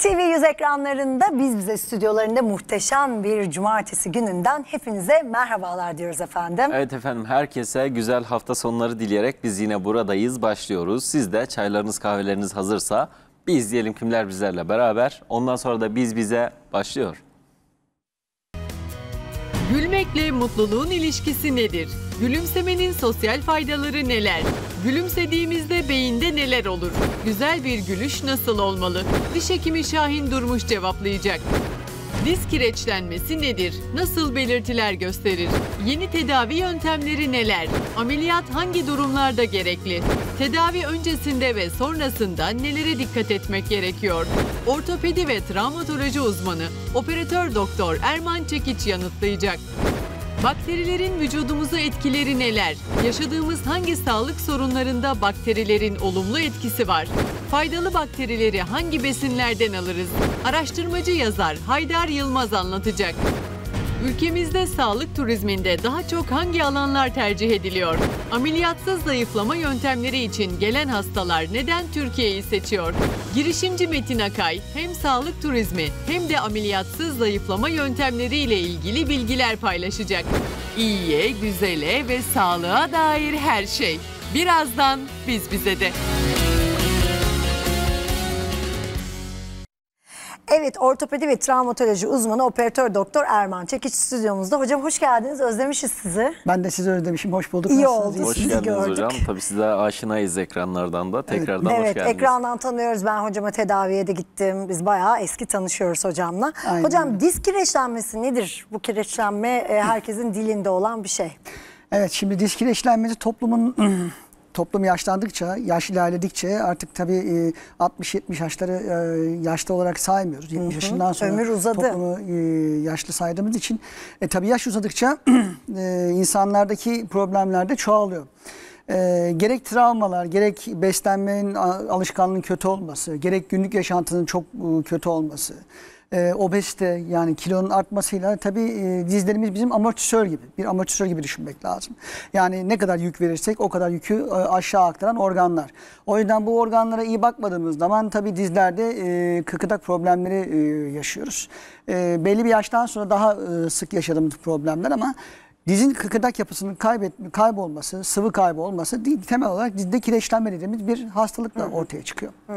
TV100 ekranlarında biz bize stüdyolarında muhteşem bir cumartesi gününden hepinize merhabalar diyoruz efendim. Evet efendim herkese güzel hafta sonları dileyerek biz yine buradayız başlıyoruz. Siz de çaylarınız kahveleriniz hazırsa bir izleyelim kimler bizlerle beraber. Ondan sonra da biz bize başlıyor. Gülmekle mutluluğun ilişkisi nedir? Gülümsemenin sosyal faydaları neler? Gülümsediğimizde beyinde neler olur? Güzel bir gülüş nasıl olmalı? Diş hekimi Şahin Durmuş cevaplayacak. Diz kireçlenmesi nedir? Nasıl belirtiler gösterir? Yeni tedavi yöntemleri neler? Ameliyat hangi durumlarda gerekli? Tedavi öncesinde ve sonrasında nelere dikkat etmek gerekiyor? Ortopedi ve travmatoloji uzmanı operatör doktor Erman Çekiç yanıtlayacak. Bakterilerin vücudumuza etkileri neler? Yaşadığımız hangi sağlık sorunlarında bakterilerin olumlu etkisi var? Faydalı bakterileri hangi besinlerden alırız? Araştırmacı yazar Haydar Yılmaz anlatacak. Ülkemizde sağlık turizminde daha çok hangi alanlar tercih ediliyor? Ameliyatsız zayıflama yöntemleri için gelen hastalar neden Türkiye'yi seçiyor? Girişimci Metin Akay hem sağlık turizmi hem de ameliyatsız zayıflama yöntemleri ile ilgili bilgiler paylaşacak. İyiye, güzele ve sağlığa dair her şey. Birazdan biz bize de. Evet ortopedi ve travmatoloji uzmanı operatör doktor Erman Çekiç stüdyomuzda. Hocam hoş geldiniz. Özlemişiz sizi. Ben de sizi özlemişim. Hoş bulduk. İyi Nasılsınız? oldu. Hoş geldiniz gördük. hocam. Tabii size aşinayız ekranlardan da. Tekrardan evet. hoş geldiniz. Evet ekrandan tanıyoruz. Ben hocama tedaviye de gittim. Biz bayağı eski tanışıyoruz hocamla. Aynen. Hocam diz kireçlenmesi nedir? Bu kireçlenme e, herkesin dilinde olan bir şey. Evet şimdi diz kireçlenmesi toplumun toplum yaşlandıkça, yaş ilerledikçe artık tabii 60-70 e, yaşları e, yaşlı olarak saymıyoruz. 70 yaşından sonra Ömür uzadı. toplumu e, yaşlı saydığımız için e, tabii yaş uzadıkça insanlardaki problemler de çoğalıyor. E, gerek travmalar, gerek beslenmenin alışkanlığın kötü olması, gerek günlük yaşantının çok kötü olması, e, obezite yani kilonun artmasıyla tabii e, dizlerimiz bizim amortisör gibi. Bir amortisör gibi düşünmek lazım. Yani ne kadar yük verirsek o kadar yükü e, aşağı aktaran organlar. O yüzden bu organlara iyi bakmadığımız zaman tabii dizlerde e, kıkırdak problemleri e, yaşıyoruz. E, belli bir yaştan sonra daha e, sık yaşadığımız problemler ama Dizin kıkırdak yapısının kaybet, kaybolması, sıvı kaybı olması değil, temel olarak dizde kireçlenme dediğimiz bir hastalıkla Hı. ortaya çıkıyor. Hı.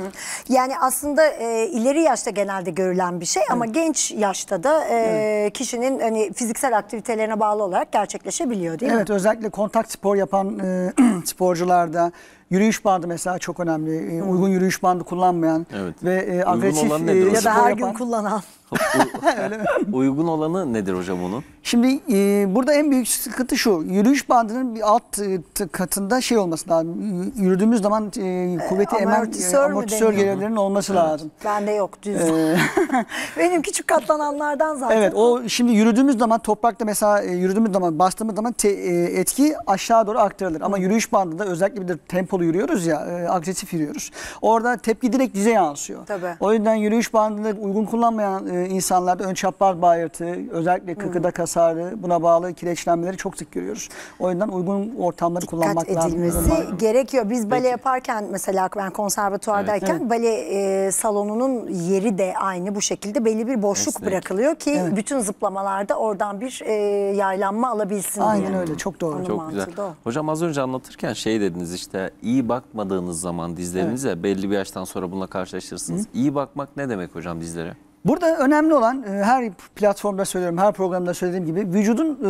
Yani aslında e, ileri yaşta genelde görülen bir şey ama evet. genç yaşta da e, kişinin hani fiziksel aktivitelerine bağlı olarak gerçekleşebiliyor değil evet, mi? Evet özellikle kontak spor yapan e, sporcularda Yürüyüş bandı mesela çok önemli. E, uygun yürüyüş bandı kullanmayan evet. ve e, agresif e, ya da her gün kullanan. Uygun olanı nedir hocam onun? Şimdi e, burada en büyük sıkıntı şu. Yürüyüş bandının bir alt e, katında şey olması lazım. Yürüdüğümüz zaman e, kuvveti e, amortisör, e, amortisör gelirlerinin olması evet. lazım. Bende yok düz. E, Benim küçük katlananlardan zaten. Evet o şimdi yürüdüğümüz zaman toprakta mesela e, yürüdüğümüz zaman bastığımız zaman te, e, etki aşağı doğru aktarılır. Ama Hı. yürüyüş bandında özellikle bir de tempolu tempolu yürüyoruz ya, e, agresif yürüyoruz. Orada tepki direkt dize yansıyor. Tabii. O yüzden yürüyüş bandını uygun kullanmayan e, insanlarda ön çapraz bağırtı, özellikle kıkıda kasarı buna bağlı kireçlenmeleri çok sık görüyoruz. O yüzden uygun ortamları Dikkat kullanmak edilmesi lazım. edilmesi gerekiyor. Biz bale Peki. yaparken mesela ben konservatuardayken evet. bale e, salonunun yeri de aynı bu şekilde belli bir boşluk Esnek. bırakılıyor ki evet. bütün zıplamalarda oradan bir e, yaylanma alabilsin Aynen diye. öyle çok doğru. Onun çok güzel. O. Hocam az önce anlatırken şey dediniz işte iyi iyi bakmadığınız zaman dizlerinize belli bir yaştan sonra bununla karşılaşırsınız. İyi bakmak ne demek hocam dizlere? Burada önemli olan e, her platformda söylüyorum, her programda söylediğim gibi vücudun e,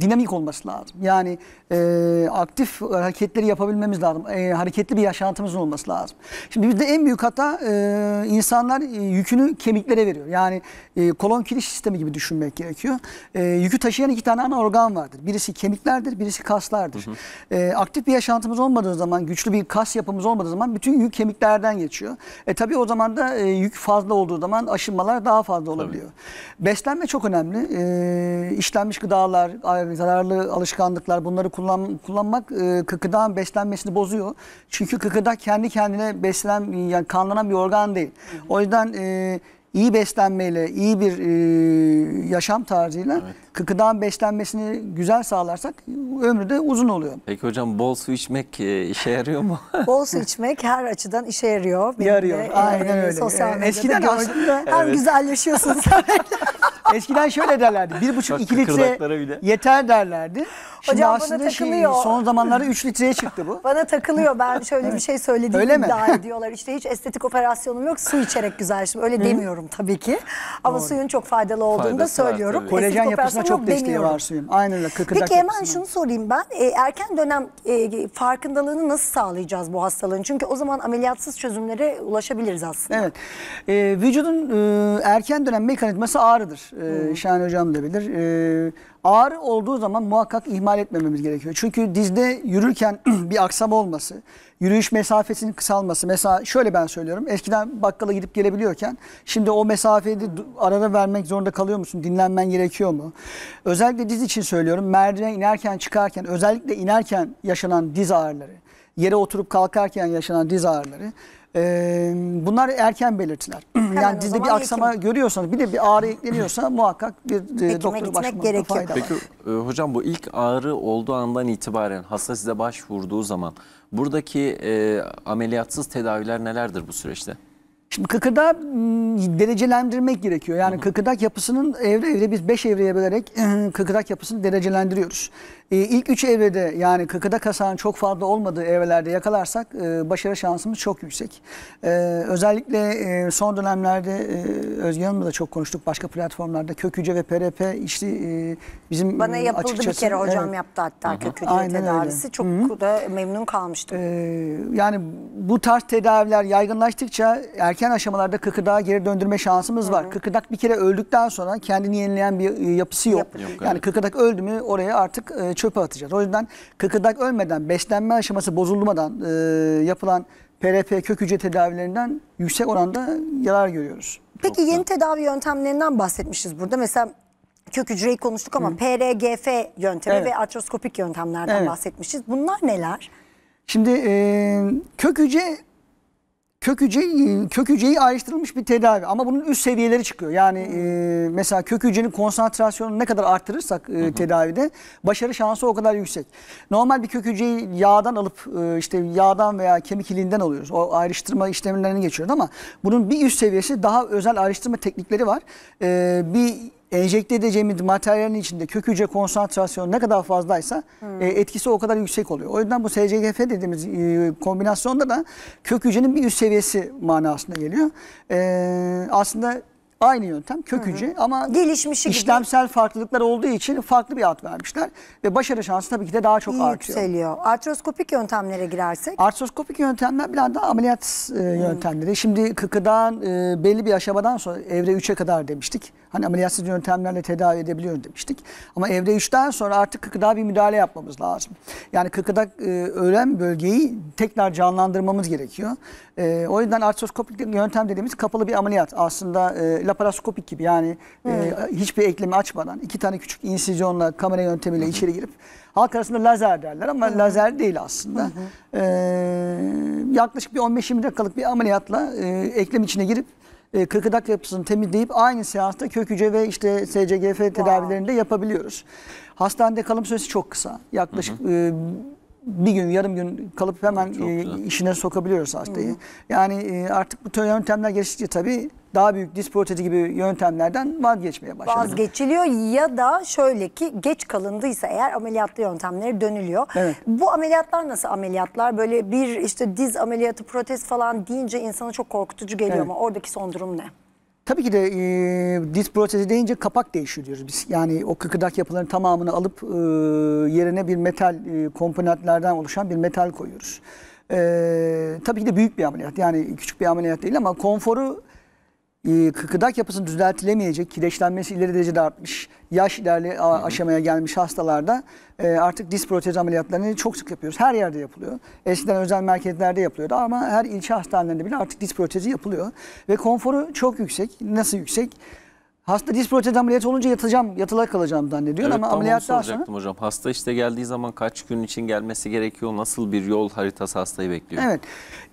dinamik olması lazım. Yani e, aktif hareketleri yapabilmemiz lazım. E, hareketli bir yaşantımızın olması lazım. Şimdi bizde en büyük hata e, insanlar e, yükünü kemiklere veriyor. Yani e, kolon kiliş sistemi gibi düşünmek gerekiyor. E, yükü taşıyan iki tane ana organ vardır. Birisi kemiklerdir, birisi kaslardır. Hı hı. E, aktif bir yaşantımız olmadığı zaman, güçlü bir kas yapımız olmadığı zaman bütün yük kemiklerden geçiyor. E tabii o zaman da e, yük fazla olduğu zaman aşırı aşınmalar daha fazla olabiliyor. Tabii. Beslenme çok önemli. E, işlenmiş gıdalar, zararlı alışkanlıklar bunları kullan, kullanmak e, kıkırdağın beslenmesini bozuyor. Çünkü kıkırdak kendi kendine beslen yani kanlanan bir organ değil. Hı hı. O yüzden e, iyi beslenmeyle, iyi bir e, yaşam tarzıyla evet. kıkıdan beslenmesini güzel sağlarsak ömrü de uzun oluyor. Peki hocam bol su içmek e, işe yarıyor mu? bol su içmek her açıdan işe yarıyor. Benim yarıyor. De, e, Aynen e, öyle. Sosyal e, medyada Eskiden aslında evet. güzelleşiyorsun sen. Eskiden şöyle derlerdi. Bir buçuk Bak, iki litre yeter derlerdi. Şimdi Hocam aslında bana şey, takılıyor. Şey, son zamanlarda 3 litreye çıktı bu. bana takılıyor. Ben şöyle bir şey söylediğimi Öyle iddia mi? ediyorlar. İşte hiç estetik operasyonum yok. Su içerek güzel. öyle demiyorum tabii ki. Ama Doğru. suyun çok faydalı olduğunu Faydası da söylüyorum. Var, Kolajen estetik yapısına çok demiyorum. desteği var suyun. Aynen öyle. Kıkırdak Peki hemen şunu sorayım ben. E, erken dönem e, farkındalığını nasıl sağlayacağız bu hastalığın? Çünkü o zaman ameliyatsız çözümlere ulaşabiliriz aslında. Evet. E, vücudun e, erken dönem mekanizması ağrıdır. E, hmm. Şahin hocam da bilir. E, Ağrı olduğu zaman muhakkak ihmal etmememiz gerekiyor. Çünkü dizde yürürken bir aksama olması, yürüyüş mesafesinin kısalması. Mesela şöyle ben söylüyorum. Eskiden bakkala gidip gelebiliyorken şimdi o mesafeyi arada vermek zorunda kalıyor musun? Dinlenmen gerekiyor mu? Özellikle diz için söylüyorum. Merdiven inerken çıkarken özellikle inerken yaşanan diz ağrıları, yere oturup kalkarken yaşanan diz ağrıları ee, bunlar erken belirtiler. yani dizde bir aksama hekim. görüyorsanız bir de bir ağrı ekleniyorsa muhakkak bir e, Hekime doktor başvurmakta fayda Peki, var. Peki e, hocam bu ilk ağrı olduğu andan itibaren hasta size başvurduğu zaman buradaki e, ameliyatsız tedaviler nelerdir bu süreçte? Şimdi kıkırdağı hmm, derecelendirmek gerekiyor. Yani Hı kıkırdak yapısının evre evre biz 5 evreye bölerek kıkırdak yapısını derecelendiriyoruz. Ee, ilk ilk 3 evrede yani kıkırdak hasarının çok fazla olmadığı evrelerde yakalarsak e, başarı şansımız çok yüksek. Ee, özellikle e, son dönemlerde e, Özge Hanım'la da çok konuştuk başka platformlarda köküce ve PRP işte bizim e, Bana yapıldı açıkçası, bir kere hocam evet. yaptı hatta köküce -hı. kök tedavisi. Öyle. Çok Hı -hı. da memnun kalmıştım. Ee, yani bu tarz tedaviler yaygınlaştıkça erken aşamalarda kıkırdağa geri döndürme şansımız var. Hı hı. Kıkırdak bir kere öldükten sonra kendini yenileyen bir e, yapısı yok. yok yani evet. kıkırdak öldü mü oraya artık e, çöpe atacağız. O yüzden kıkırdak ölmeden, beslenme aşaması bozulmadan e, yapılan PRP kök hücre tedavilerinden yüksek oranda yarar görüyoruz. Peki Çok yeni da. tedavi yöntemlerinden bahsetmişiz burada. Mesela kök hücreyi konuştuk ama Hı. PRGF yöntemi evet. ve artroskopik yöntemlerden evet. bahsetmişiz. Bunlar neler? Şimdi e, kök hücre kök hücre kök hücreyi ayrıştırılmış bir tedavi ama bunun üst seviyeleri çıkıyor. Yani e, mesela kök hücrenin konsantrasyonunu ne kadar arttırırsak e, tedavide başarı şansı o kadar yüksek. Normal bir kök hücreyi yağdan alıp e, işte yağdan veya kemik iliğinden alıyoruz. O ayrıştırma işlemlerini geçiyoruz ama bunun bir üst seviyesi daha özel ayrıştırma teknikleri var. E, bir enjekte edeceğimiz materyalin içinde kök hücre konsantrasyonu ne kadar fazlaysa hmm. E, etkisi o kadar yüksek oluyor. O yüzden bu SCGF dediğimiz e, kombinasyonda da kök hücrenin bir üst seviyesi manasına geliyor. E, aslında aynı yöntem kök hücre ama gelişmişi işlemsel gibi. farklılıklar olduğu için farklı bir ad vermişler ve başarı şansı tabii ki de daha çok İyi artıyor. Yükseliyor. Artroskopik yöntemlere girersek? Artroskopik yöntemler biraz daha ameliyat e, hmm. yöntemleri. Şimdi kıkıdan belli bir aşamadan sonra evre 3'e kadar demiştik. Hani ameliyatsız yöntemlerle tedavi edebiliyoruz demiştik. Ama evre 3'ten sonra artık kıkıda bir müdahale yapmamız lazım. Yani kıkıda e, ölen bölgeyi tekrar canlandırmamız gerekiyor. E, o yüzden artroskopik yöntem dediğimiz kapalı bir ameliyat. Aslında e, laparoskopik gibi yani e, hmm. hiçbir eklemi açmadan iki tane küçük insizyonla kamera yöntemiyle içeri girip halk arasında lazer derler ama hmm. lazer değil aslında. Hmm. E, yaklaşık bir 15-20 dakikalık bir ameliyatla e, eklem içine girip e, kırkıdak yapısını temizleyip aynı seansta kök hücre ve işte SCGF tedavilerinde wow. yapabiliyoruz. Hastanede kalım süresi çok kısa. Yaklaşık hı hı. E, bir gün yarım gün kalıp hemen e, işine sokabiliyoruz hastayı. Hı hı. Yani e, artık bu yöntemler geliştikçe tabii daha büyük diz protezi gibi yöntemlerden vazgeçmeye başladı. Vazgeçiliyor ya da şöyle ki geç kalındıysa eğer ameliyatlı yöntemlere dönülüyor. Evet. Bu ameliyatlar nasıl ameliyatlar? Böyle bir işte diz ameliyatı protez falan deyince insana çok korkutucu geliyor evet. ama oradaki son durum ne? Tabii ki de e, diz protezi deyince kapak değiştiriyoruz biz. Yani o kıkırdak yapıların tamamını alıp e, yerine bir metal e, komponentlerden oluşan bir metal koyuyoruz. E, tabii ki de büyük bir ameliyat. Yani küçük bir ameliyat değil ama konforu ee, Kıkıdak yapısının düzeltilemeyecek, kireçlenmesi ileri derecede artmış, yaş ilerli aşamaya gelmiş hastalarda e, artık diz protezi ameliyatlarını çok sık yapıyoruz. Her yerde yapılıyor. Eskiden özel merkezlerde yapılıyordu ama her ilçe hastanelerinde bile artık diz protezi yapılıyor. Ve konforu çok yüksek. Nasıl yüksek? Hasta diz protezi ameliyatı olunca yatacağım, yatılar kalacağım zannediyor evet, ama tam ameliyat daha sonra. hocam. Hasta işte geldiği zaman kaç gün için gelmesi gerekiyor? Nasıl bir yol haritası hastayı bekliyor? Evet.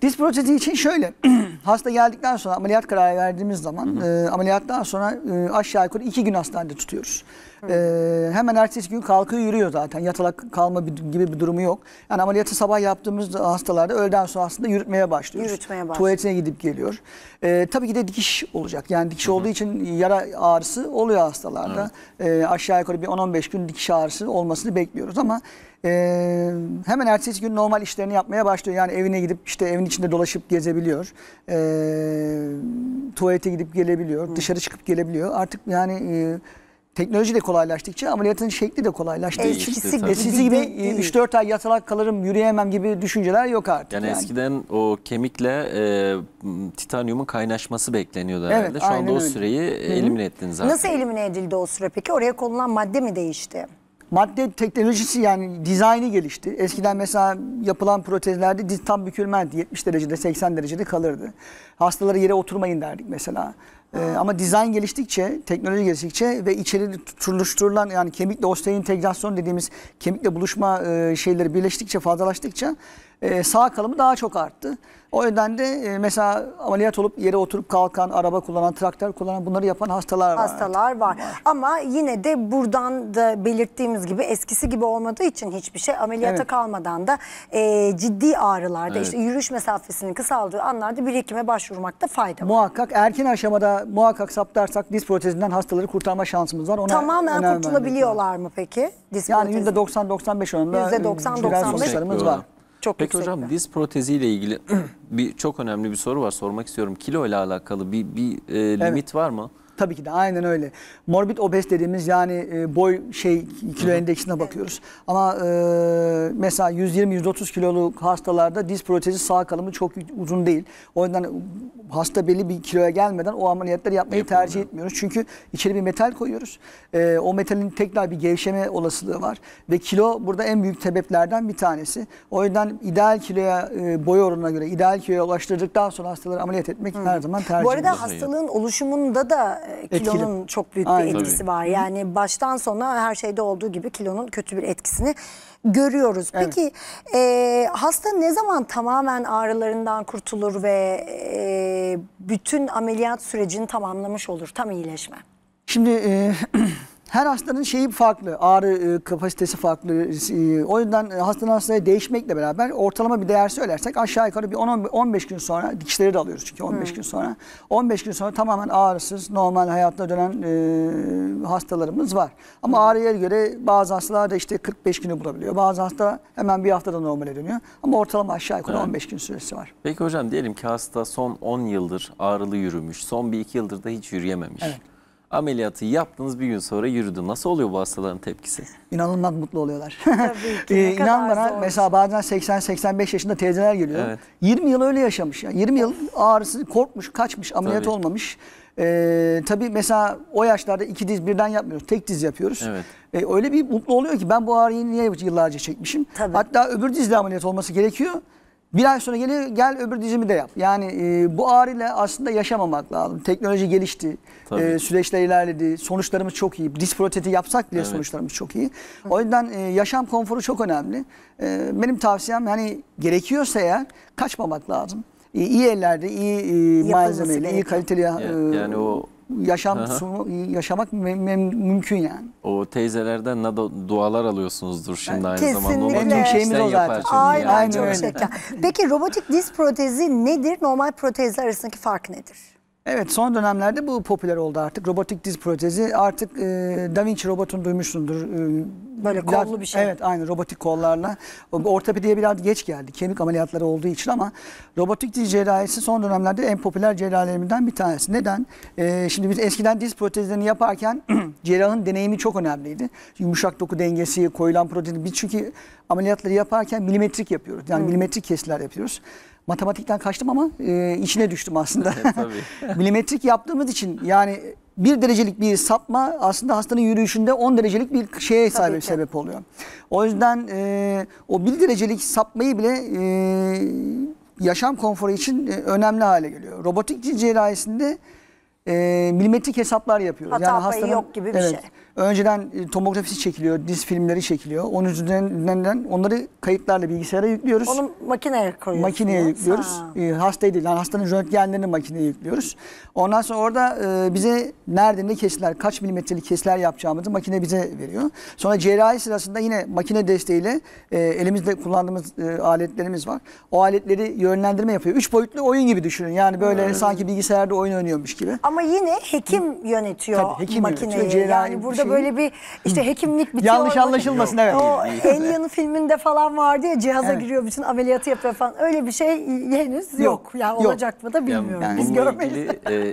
Diz protezi için şöyle. hasta geldikten sonra ameliyat kararı verdiğimiz zaman hı hı. E, ameliyattan sonra e, aşağı yukarı iki gün hastanede tutuyoruz. Ee, hemen ertesi gün kalkıyor yürüyor zaten. Yatalak kalma bir, gibi bir durumu yok. Yani ameliyatı sabah yaptığımız hastalarda öğleden sonra aslında yürütmeye başlıyoruz. Yürütmeye başlıyor. Tuvaletine gidip geliyor. Ee, tabii ki de dikiş olacak. Yani dikiş olduğu için yara ağrısı oluyor hastalarda. Ee, aşağı yukarı bir 10-15 gün dikiş ağrısı olmasını bekliyoruz ama e, hemen ertesi gün normal işlerini yapmaya başlıyor. Yani evine gidip işte evin içinde dolaşıp gezebiliyor. E, tuvalete gidip gelebiliyor. Hı. Dışarı çıkıp gelebiliyor. Artık yani... E, teknoloji de kolaylaştıkça ameliyatın şekli de kolaylaştığı için Değişti kesinlikle. tabii. gibi e, Değil. 3-4 ay yatarak kalırım yürüyemem gibi düşünceler yok artık. Yani, Yani, eskiden o kemikle e, titanyumun kaynaşması bekleniyordu Evet, herhalde. Şu aynen anda o öyle. süreyi elimine ettiniz artık. Nasıl elimine edildi o süre peki? Oraya konulan madde mi değişti? Madde teknolojisi yani dizaynı gelişti. Eskiden mesela yapılan protezlerde diz tam bükülmezdi. 70 derecede 80 derecede kalırdı. Hastalara yere oturmayın derdik mesela. Ee, ama dizayn geliştikçe, teknoloji geliştikçe ve içeri tutuşturulan yani kemikle osteointegrasyon dediğimiz kemikle buluşma e, şeyleri birleştikçe, fazlalaştıkça e, sağ kalımı daha çok arttı. O yüzden de e, mesela ameliyat olup yere oturup kalkan, araba kullanan, traktör kullanan bunları yapan hastalar var. Hastalar var. var. Ama yine de buradan da belirttiğimiz gibi eskisi gibi olmadığı için hiçbir şey ameliyata evet. kalmadan da e, ciddi ağrılarda evet. işte yürüyüş mesafesinin kısaldığı anlarda bir hekime başvurmakta fayda var. Muhakkak erken aşamada muhakkak saptarsak diz protezinden hastaları kurtarma şansımız var. Ona Tamamen kurtulabiliyorlar mı peki? Diz yani %90-95 oranında %90-95 e, var. Çok Peki yüksekte. hocam diz proteziyle ilgili bir çok önemli bir soru var sormak istiyorum. Kilo ile alakalı bir, bir e, limit evet. var mı? Tabii ki de aynen öyle. Morbid obez dediğimiz yani e, boy şey kilo endeksine bakıyoruz. Ama e, mesela 120-130 kiloluk hastalarda diz protezi sağ kalımı çok uzun değil. O yüzden hasta belli bir kiloya gelmeden o ameliyatları yapmayı Yapalım tercih ya. etmiyoruz. Çünkü içeri bir metal koyuyoruz. E, o metalin tekrar bir gevşeme olasılığı var. Ve kilo burada en büyük sebeplerden bir tanesi. O yüzden ideal kiloya e, boy oranına göre ideal kiloya ulaştırdıktan sonra hastaları ameliyat etmek Hı. her zaman tercih Bu arada hastalığın oluşumunda da e, kilonun Etkili. çok büyük Aynen. bir etkisi Tabii. var. Yani baştan sona her şeyde olduğu gibi kilonun kötü bir etkisini görüyoruz. Evet. Peki e, hasta ne zaman tamamen ağrılarından kurtulur ve e, bütün ameliyat sürecini tamamlamış olur, tam iyileşme? Şimdi e, her hastanın şeyi farklı, ağrı e, kapasitesi farklı. E, o yüzden hastadan e, hastaya değişmekle beraber ortalama bir değer söylersek aşağı yukarı bir 10-15 gün sonra dikişleri de alıyoruz çünkü 15 hmm. gün sonra. 15 gün sonra tamamen ağrısız normal hayatta dönen e, hastalarımız var. Ama hmm. ağrıya göre bazı hastalar da işte 45 günü bulabiliyor. Bazı hasta hemen bir haftada normale dönüyor. Ama ortalama aşağı yukarı evet. 15 gün süresi var. Peki hocam diyelim ki hasta son 10 yıldır ağrılı yürümüş. Son bir iki yıldır da hiç yürüyememiş. Evet ameliyatı yaptınız bir gün sonra yürüdü. Nasıl oluyor bu hastaların tepkisi? İnanılmaz mutlu oluyorlar. Tabii ki. ee, bana zor. mesela bazen 80-85 yaşında teyzeler geliyor. Evet. 20 yıl öyle yaşamış. Yani 20 yıl ağrısı korkmuş, kaçmış, ameliyat Tabii. olmamış. Ee, tabii mesela o yaşlarda iki diz birden yapmıyoruz. Tek diz yapıyoruz. Evet. Ee, öyle bir mutlu oluyor ki ben bu ağrıyı niye yıllarca çekmişim? Tabii. Hatta öbür dizde ameliyat olması gerekiyor. Bir ay sonra gelir gel öbür dizimi de yap. Yani e, bu ağrıyla aslında yaşamamak lazım. Teknoloji gelişti, e, süreçler ilerledi, sonuçlarımız çok iyi. Disproteti yapsak bile evet. sonuçlarımız çok iyi. O yüzden e, yaşam konforu çok önemli. E, benim tavsiyem hani gerekiyorsa eğer kaçmamak lazım. E, iyi ellerde, iyi e, malzemeyle, iyi kaliteli... Yani, e, yani o yaşam Aha. yaşamak mümkün yani. O teyzelerden ne da dualar alıyorsunuzdur şimdi yani aynı kesinlikle. zamanda. Kesinlikle. En şeyimiz o zaten. Aynen, yani. Aynen öyle. Peki robotik diz protezi nedir? Normal protezler arasındaki fark nedir? Evet son dönemlerde bu popüler oldu artık. Robotik diz protezi artık e, Da Vinci robotunu duymuşsundur. E, Böyle kollu bir şey. Evet aynı robotik kollarla. Ortopediye biraz geç geldi kemik ameliyatları olduğu için ama robotik diz cerrahisi son dönemlerde en popüler cerrahilerimizden bir tanesi. Neden? Ee, şimdi biz eskiden diz protezlerini yaparken cerrahın deneyimi çok önemliydi. Yumuşak doku dengesi, koyulan protezi. Biz çünkü ameliyatları yaparken milimetrik yapıyoruz. Yani hmm. milimetrik kesiler yapıyoruz matematikten kaçtım ama e, içine düştüm aslında. E, milimetrik yaptığımız için yani bir derecelik bir sapma aslında hastanın yürüyüşünde 10 derecelik bir şeye sahip sebep oluyor. O yüzden e, o bir derecelik sapmayı bile e, yaşam konforu için e, önemli hale geliyor. Robotik cerrahisinde e, milimetrik hesaplar yapıyoruz. Hata yani hastanın, yok gibi bir evet, şey Önceden e, tomografisi çekiliyor, diz filmleri çekiliyor. Onun üzerinden onları kayıtlarla bilgisayara yüklüyoruz. Onu makineye koyuyoruz. Makineye yüklüyoruz. Ha. E, değil, yani hastanın röntgenlerini makineye yüklüyoruz. Ondan sonra orada e, bize nerede ne kesiler, kaç milimetrelik kesiler yapacağımızı makine bize veriyor. Sonra cerrahi sırasında yine makine desteğiyle e, elimizde kullandığımız aletlerimiz var. O aletleri yönlendirme yapıyor. Üç boyutlu oyun gibi düşünün. Yani böyle hmm. sanki bilgisayarda oyun oynuyormuş gibi. Ama yine hekim yönetiyor Tabii, hekim makineyi. Yönetiyor, cerrahi, yani burada şeyi. böyle bir işte hekimlik bitiyor. Yanlış anlaşılmasın evet. O Alien'ın filminde falan vardı ya cihaza evet. giriyor bütün ameliyatı yapıyor falan. Öyle bir şey henüz yok. yok. Yani yok. olacak mı da bilmiyorum. Yani, biz görmeyiz.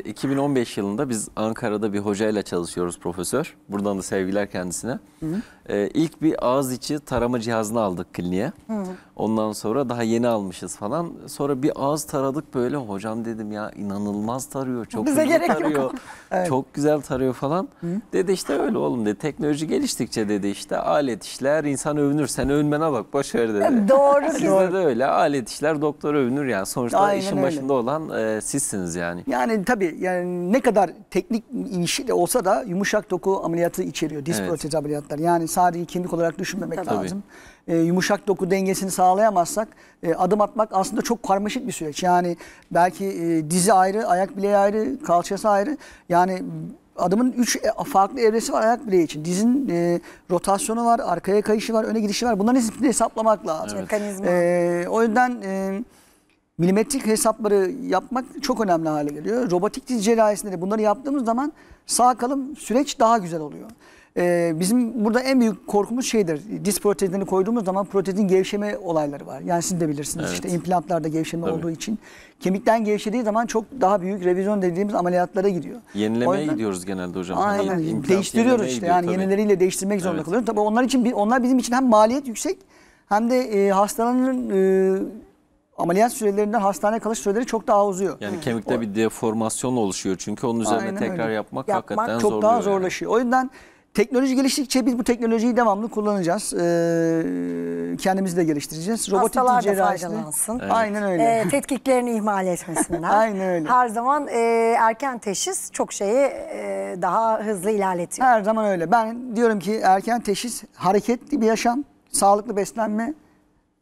2015 e, yılında biz Ankara'da bir hocayla çalışıyoruz profesör. Buradan da sevgiler kendisine. Hı -hı e, ilk bir ağız içi tarama cihazını aldık kliniğe. Hı. Ondan sonra daha yeni almışız falan. Sonra bir ağız taradık böyle hocam dedim ya inanılmaz tarıyor. Çok Bize gerek tarıyor. Yok. evet. Çok güzel tarıyor falan. Hı. Dedi işte öyle oğlum dedi. Teknoloji geliştikçe dedi işte alet işler insan övünür. Sen övünmene bak başarı dedi. Doğru. Sizde de öyle alet işler doktor övünür yani. Sonuçta Aynen işin öyle. başında olan e, sizsiniz yani. Yani tabii yani ne kadar teknik işi de olsa da yumuşak doku ameliyatı içeriyor. disprotez evet. ameliyatları. Yani sadece kemik olarak düşünmemek Tabii. lazım. E, yumuşak doku dengesini sağlayamazsak e, adım atmak aslında çok karmaşık bir süreç. Yani belki e, dizi ayrı, ayak bileği ayrı, kalçası ayrı. Yani adımın 3 e, farklı evresi var ayak bileği için. Dizin e, rotasyonu var, arkaya kayışı var, öne gidişi var. Bunların hepsini hesaplamak lazım. Evet. E, o yüzden e, milimetrik hesapları yapmak çok önemli hale geliyor. Robotik diz cerrahisinde de bunları yaptığımız zaman sağ kalım süreç daha güzel oluyor. Ee, bizim burada en büyük korkumuz şeydir. Diz protezini koyduğumuz zaman protezin gevşeme olayları var. Yani siz de bilirsiniz evet. işte implantlarda gevşeme Tabii. olduğu için. Kemikten gevşediği zaman çok daha büyük revizyon dediğimiz ameliyatlara gidiyor. Yenilemeye yüzden, gidiyoruz genelde hocam. Hani Aynen. Yani değiştiriyoruz işte. Gidiyor, yani tabii. yenileriyle değiştirmek zorunda evet. kalıyoruz. Tabii onlar için onlar bizim için hem maliyet yüksek hem de e, hastalanın e, ameliyat sürelerinden hastane kalış süreleri çok daha uzuyor. Yani evet. Hmm. kemikte o, bir deformasyon oluşuyor çünkü onun üzerine tekrar yapmak, yapmak hakikaten çok zorluyor. çok daha yani. zorlaşıyor. O yüzden Teknoloji geliştikçe biz bu teknolojiyi devamlı kullanacağız. Ee, kendimizi de geliştireceğiz. Robotik Hastalar da faydalansın. Evet. Aynen öyle. E, tetkiklerini ihmal etmesinler. Aynen öyle. Her zaman e, erken teşhis çok şeyi e, daha hızlı ilerletiyor. Her zaman öyle. Ben diyorum ki erken teşhis, hareketli bir yaşam, sağlıklı beslenme,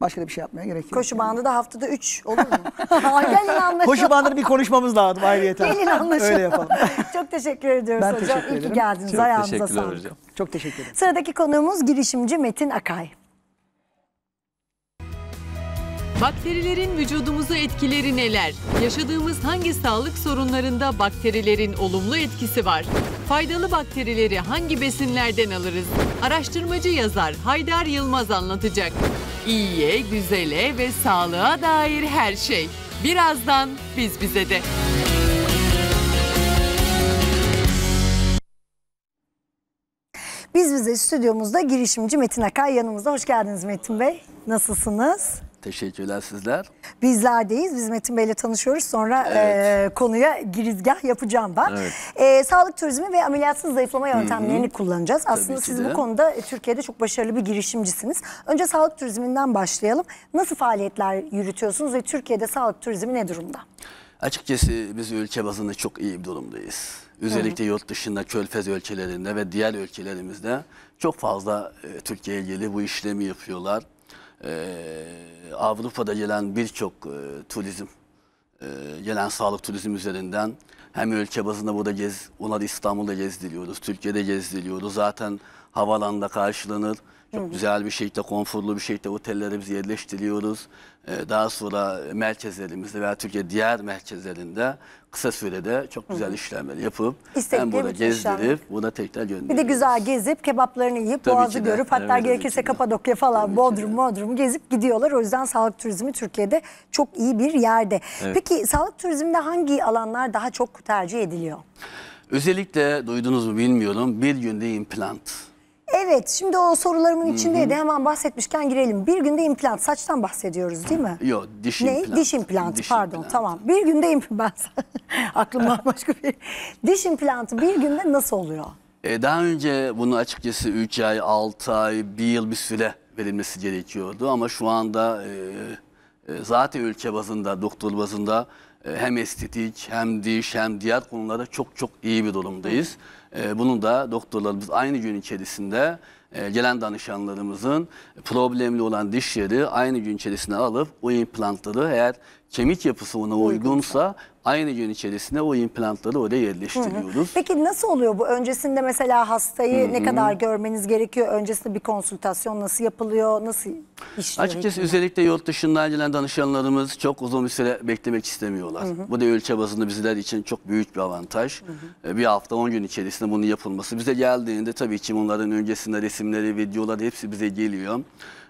Başka da bir şey yapmaya gerek yok. Koşu bandı da haftada 3 olur mu? Gelin anlaşalım. Koşu bandını bir konuşmamız lazım yeter. Gelin anlaşalım. Öyle yapalım. Çok teşekkür ediyoruz ben hocam. Teşekkür İyi ki geldiniz. Çok Ayağınıza sağlık. hocam. Çok teşekkür ederim. Sıradaki konuğumuz girişimci Metin Akay. Bakterilerin vücudumuzu etkileri neler? Yaşadığımız hangi sağlık sorunlarında bakterilerin olumlu etkisi var? Faydalı bakterileri hangi besinlerden alırız? Araştırmacı yazar Haydar Yılmaz anlatacak. İyiye, güzele ve sağlığa dair her şey. Birazdan biz bize de. Biz bize stüdyomuzda girişimci Metin Akay yanımızda. Hoş geldiniz Metin Bey. Nasılsınız? Teşekkürler sizler. Bizlerdeyiz. Biz Metin Bey'le tanışıyoruz. Sonra evet. e, konuya girizgah yapacağım ben. Evet. E, sağlık turizmi ve ameliyatsız zayıflama yöntemlerini Hı -hı. kullanacağız. Aslında siz de. bu konuda Türkiye'de çok başarılı bir girişimcisiniz. Önce sağlık turizminden başlayalım. Nasıl faaliyetler yürütüyorsunuz ve Türkiye'de sağlık turizmi ne durumda? Açıkçası biz ülke bazında çok iyi bir durumdayız. Özellikle yurt dışında körfez ülkelerinde ve diğer ülkelerimizde çok fazla e, Türkiye'ye ilgili bu işlemi yapıyorlar. Ee, Avrupa'da gelen birçok e, turizm, e, gelen sağlık turizm üzerinden hem ülke bazında burada gez, onları İstanbul'da gezdiriyoruz, Türkiye'de gezdiriyoruz. Zaten havalanda karşılanır. Çok Hı-hı. güzel bir şekilde, konforlu bir şekilde otellerimizi yerleştiriyoruz. Ee, daha sonra merkezlerimizde veya Türkiye diğer merkezlerinde kısa sürede çok güzel Hı-hı. işlemler yapıp İstekli hem burada gezdirip burada tekrar gönderiyoruz. Bir de güzel gezip kebaplarını yiyip tabii boğazı görüp evet, hatta evet, gerekirse Kapadokya falan tabii Bodrum Bodrum'u gezip gidiyorlar. O yüzden sağlık turizmi Türkiye'de çok iyi bir yerde. Evet. Peki sağlık turizminde hangi alanlar daha çok tercih ediliyor? Özellikle duydunuz mu bilmiyorum bir günde implant. Evet şimdi o sorularımın içindeydi hemen bahsetmişken girelim. Bir günde implant saçtan bahsediyoruz değil mi? Yok diş ne? implant. Diş implantı Diş pardon implantı. tamam. Bir günde implant aklımdan başka bir diş implantı bir günde nasıl oluyor? Ee, daha önce bunu açıkçası 3 ay, 6 ay, 1 yıl bir süre verilmesi gerekiyordu. Ama şu anda e, e zaten ülke bazında, doktor bazında e, hem estetik hem diş hem diğer konularda çok çok iyi bir durumdayız. Hı. Ee, Bunu da doktorlarımız aynı gün içerisinde e, gelen danışanlarımızın problemli olan dişleri aynı gün içerisinde alıp o implantları eğer kemik yapısı ona uygunsa aynı gün içerisinde o implantları oraya yerleştiriyoruz. Peki nasıl oluyor bu? Öncesinde mesela hastayı hı hı. ne kadar görmeniz gerekiyor? Öncesinde bir konsültasyon nasıl yapılıyor? Nasıl işliyor? Açıkçası özellikle yurt dışından gelen danışanlarımız çok uzun bir süre beklemek istemiyorlar. Hı hı. Bu da ölçe bazında bizler için çok büyük bir avantaj. Hı hı. Ee, bir hafta 10 gün içerisinde bunun yapılması. Bize geldiğinde tabii ki bunların öncesinde resimleri, videoları hepsi bize geliyor.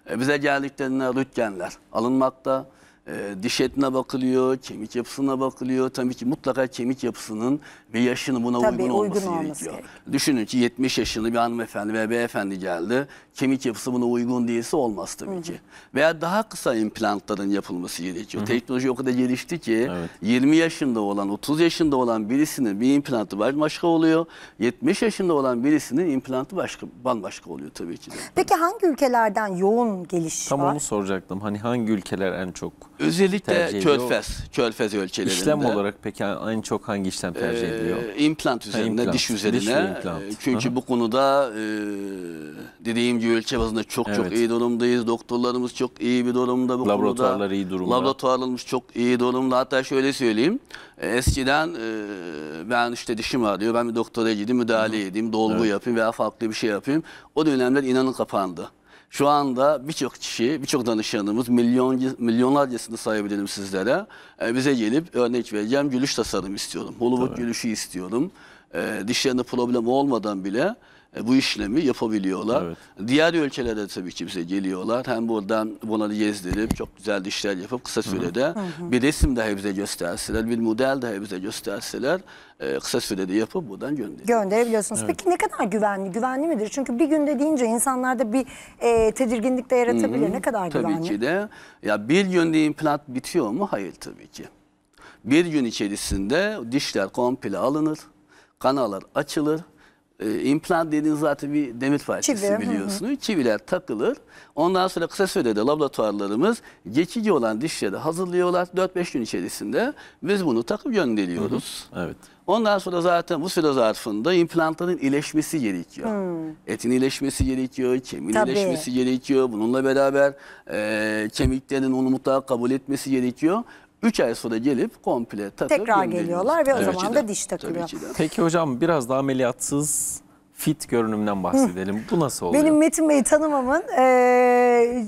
Ee, bize geldiklerinde rütgenler alınmakta e, diş etine bakılıyor, kemik yapısına bakılıyor. Tabii ki mutlaka kemik yapısının ve yaşının buna Tabii, uygun olması uygun olması gerekiyor. Gerek. Düşünün ki 70 yaşında bir hanımefendi veya beyefendi geldi kemik yapısına uygun değilse olmaz tabii Hı ki. Veya daha kısa implantların yapılması gerekiyor. Hı Teknoloji o kadar gelişti ki evet. 20 yaşında olan, 30 yaşında olan birisinin bir implantı başka oluyor. 70 yaşında olan birisinin implantı başka bambaşka oluyor tabii ki. De. Peki hangi ülkelerden yoğun geliş Tam var? Tam onu soracaktım. Hani hangi ülkeler en çok Özellikle körfez, körfez ölçelerinde. İşlem olarak peki en çok hangi işlem tercih ediyor? Ee, implant üzerine, ha, implant. diş üzerine. Diş implant. Ee, çünkü Aha. bu konuda e, dediğim gibi ülke bazında çok evet. çok iyi durumdayız. Doktorlarımız çok iyi bir durumda. Bu Laboratuvarlar konuda, iyi durumda. Laboratuvarlarımız çok iyi durumda. Hatta şöyle söyleyeyim. E, eskiden e, ben işte dişim ağrıyor. Ben bir doktora gideyim, müdahale Hı. edeyim, dolgu evet. yapayım veya farklı bir şey yapayım. O dönemler inanın kapandı. Şu anda birçok kişi, birçok danışanımız milyon, milyonlarcasını sayabilirim sizlere. E, bize gelip örnek vereceğim gülüş tasarım istiyorum. Hollywood evet. gülüşü istiyorum. E, dişlerinde problem olmadan bile e, bu işlemi yapabiliyorlar. Evet. Diğer ülkelerde tabii ki bize geliyorlar. Hem buradan bunları gezdirip çok güzel işler yapıp kısa sürede hı hı. bir resim daha bize gösterseler, bir model daha bize gösterseler e, kısa sürede yapıp buradan gönderiyoruz. Gönderebiliyorsunuz. Evet. Peki ne kadar güvenli? Güvenli midir? Çünkü bir günde deyince insanlarda bir e, tedirginlik de yaratabilir. Hı hı. Ne kadar tabii güvenli? Tabii ki de. Ya bir günde implant bitiyor mu? Hayır tabii ki. Bir gün içerisinde dişler komple alınır, kanallar açılır e, implant dediğiniz zaten bir demir parçası biliyorsunuz. Hı hı. Çiviler takılır. Ondan sonra kısa sürede laboratuvarlarımız geçici olan dişleri hazırlıyorlar 4-5 gün içerisinde. Biz bunu takıp gönderiyoruz. Hı hı. Evet. Ondan sonra zaten bu süre zarfında implantların iyileşmesi gerekiyor. Hmm. Etin iyileşmesi gerekiyor, kemiğin iyileşmesi gerekiyor. Bununla beraber e, kemiklerin onu mutlaka kabul etmesi gerekiyor. 3 ay sonra gelip komple takıp tekrar geliyorlar ve o zaman da diş takılıyor. Peki hocam biraz daha ameliyatsız fit görünümden bahsedelim. Bu nasıl oluyor? Benim Metin Bey'i tanımamın e,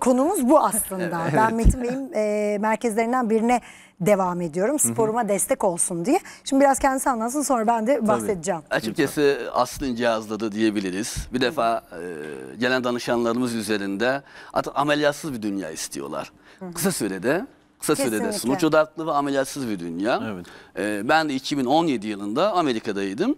konumuz bu aslında. evet. Ben Metin Bey'in e, merkezlerinden birine devam ediyorum. Sporuma destek olsun diye. Şimdi biraz kendisi anlatsın sonra ben de Tabii. bahsedeceğim. Açıkçası Aslı'nın cihazladı diyebiliriz. Bir defa e, gelen danışanlarımız üzerinde artık ameliyatsız bir dünya istiyorlar. Kısa sürede kısa Kesinlikle. sürede sunuç odaklı ve ameliyatsız bir dünya. Evet. Ee, ben de 2017 yılında Amerika'daydım.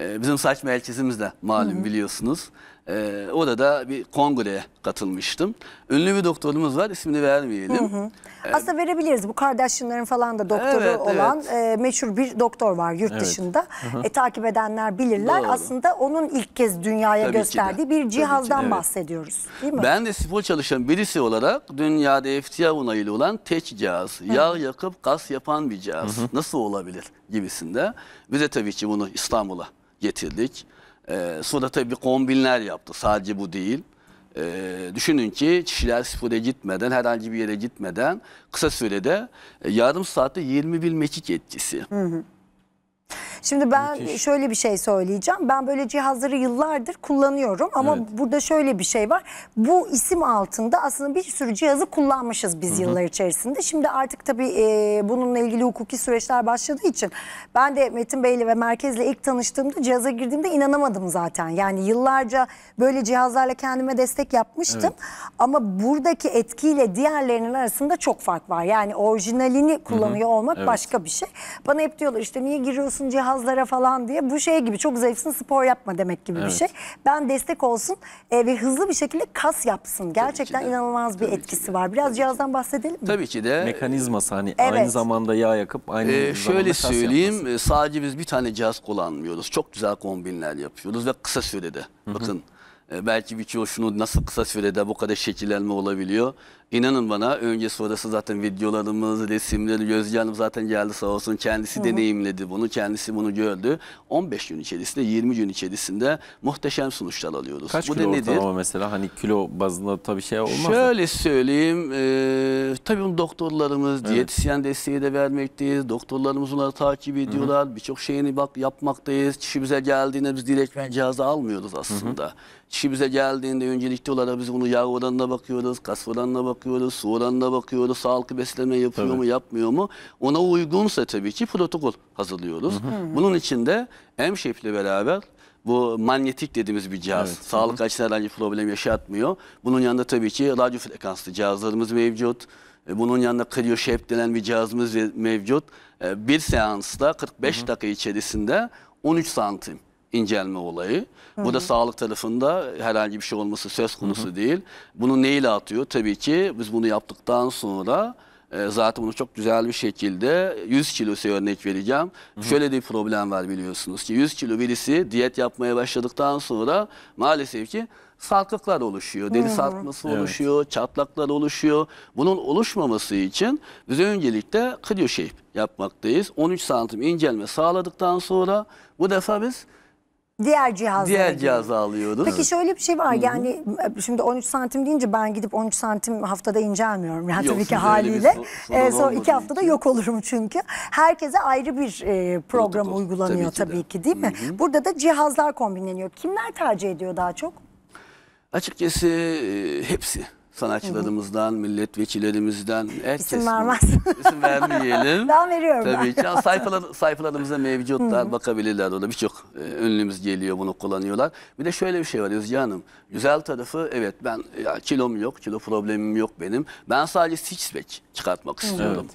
Ee, bizim saç merkezimiz de malum Hı -hı. biliyorsunuz. Ee, orada bir kongreye katılmıştım. Ünlü bir doktorumuz var ismini vermeyelim. Hı hı. Ee, Aslında verebiliriz bu kardeşlerin falan da doktoru Evet, olan e, meşhur bir doktor var yurt Evet. dışında. E, takip edenler bilirler. Doğru. Aslında onun ilk kez dünyaya Tabii gösterdiği bir Tabii de, cihazdan evet. bahsediyoruz değil mi? Ben de spor çalışan birisi olarak dünyada FTA onaylı olan teç cihaz, yağ yakıp gaz yapan bir cihaz nasıl olabilir gibisinde. Biz de tabii ki bunu İstanbul'a getirdik. E, ee, sonra tabii kombinler yaptı. Sadece bu değil. E, düşünün ki kişiler spora gitmeden, herhangi bir yere gitmeden kısa sürede e, yarım saatte 20 bin mekik etkisi. Hı hı. Şimdi ben Müthiş. şöyle bir şey söyleyeceğim. Ben böyle cihazları yıllardır kullanıyorum ama evet. burada şöyle bir şey var. Bu isim altında aslında bir sürü cihazı kullanmışız biz Hı -hı. yıllar içerisinde. Şimdi artık tabii e, bununla ilgili hukuki süreçler başladığı için ben de Metin Bey'le ve merkezle ilk tanıştığımda cihaza girdiğimde inanamadım zaten. Yani yıllarca böyle cihazlarla kendime destek yapmıştım. Evet. Ama buradaki etkiyle diğerlerinin arasında çok fark var. Yani orijinalini kullanıyor Hı -hı. olmak evet. başka bir şey. Bana hep diyorlar işte niye giriyorsun cihaz? Hazlara falan diye bu şey gibi çok zayıfsın spor yapma demek gibi evet. bir şey. Ben destek olsun e, ve hızlı bir şekilde kas yapsın. Gerçekten inanılmaz bir Tabii etkisi var. Biraz Tabii cihazdan bahsedelim mi? Tabii ki de. Mekanizması hani evet. aynı zamanda yağ yakıp aynı ee, zamanda Şöyle söyleyeyim yapması. E, sadece biz bir tane cihaz kullanmıyoruz. Çok güzel kombinler yapıyoruz ve kısa sürede. Hı -hı. Bakın e, belki birçoğu şunu nasıl kısa sürede bu kadar şekillenme olabiliyor. İnanın bana önce sonrası zaten videolarımız, resimleri, Gözge Hanım zaten geldi sağ olsun. Kendisi Hı -hı. deneyimledi bunu, kendisi bunu gördü. 15 gün içerisinde, 20 gün içerisinde muhteşem sonuçlar alıyoruz. Kaç bu kilo ortalama nedir? mesela? Hani kilo bazında tabii şey olmaz Şöyle mı? söyleyeyim, e, tabii doktorlarımız, evet. diyetisyen desteği de vermekteyiz. Doktorlarımız onları takip ediyorlar. Birçok şeyini bak yapmaktayız. Kişi bize geldiğinde biz direktmen cihazı almıyoruz aslında. Hı -hı. Kişi bize geldiğinde öncelikli olarak biz bunu yağ oranına bakıyoruz, kas oranına bakıyoruz, su oranına bakıyoruz, sağlıklı beslenme yapıyor tabii. mu yapmıyor mu? Ona uygunsa tabii ki protokol hazırlıyoruz. Hı hı. Bunun için de M-Shape'le beraber bu manyetik dediğimiz bir cihaz. Evet. Sağlık açısından herhangi problem yaşatmıyor. Bunun yanında tabii ki radyo frekanslı cihazlarımız mevcut. E, bunun yanında CryoShape denen bir cihazımız mevcut. E, bir seansta 45 hı hı. dakika içerisinde 13 santim incelme olayı. Hı-hı. Bu da sağlık tarafında herhangi bir şey olması söz konusu Hı-hı. değil. Bunu neyle atıyor? Tabii ki biz bunu yaptıktan sonra e, zaten bunu çok güzel bir şekilde 100 kilo örnek vereceğim. Hı-hı. Şöyle bir problem var biliyorsunuz ki 100 kilo birisi diyet yapmaya başladıktan sonra maalesef ki sarkıklar oluşuyor. deli sarkması evet. oluşuyor, çatlaklar oluşuyor. Bunun oluşmaması için biz öncelikle clear shape yapmaktayız. 13 santim incelme sağladıktan sonra bu defa biz Diğer cihazlara Diğer giriyor. cihazı alıyoruz. Peki şöyle bir şey var Hı -hı. yani e, şimdi 13 santim deyince ben gidip 13 santim haftada incelmiyorum. Yani tabii ki haliyle. e, sonra iki haftada yok olurum çünkü. Herkese ayrı bir e, program Protokol. uygulanıyor tabii ki, tabii ki değil mi? Hı -hı. Burada da cihazlar kombinleniyor. Kimler tercih ediyor daha çok? Açıkçası e, hepsi sanatçılarımızdan, milletvekillerimizden herkesten İsim vermez. isim vermeyelim. ben veriyorum. Tabii ki Ha, sayfalar, sayfalarımıza mevcutlar bakabilirler orada birçok e, ünlümüz geliyor bunu kullanıyorlar. Bir de şöyle bir şey var Özge Hanım. Güzel tarafı evet ben ya, kilom yok, kilo problemim yok benim. Ben sadece six pack çıkartmak istiyorum.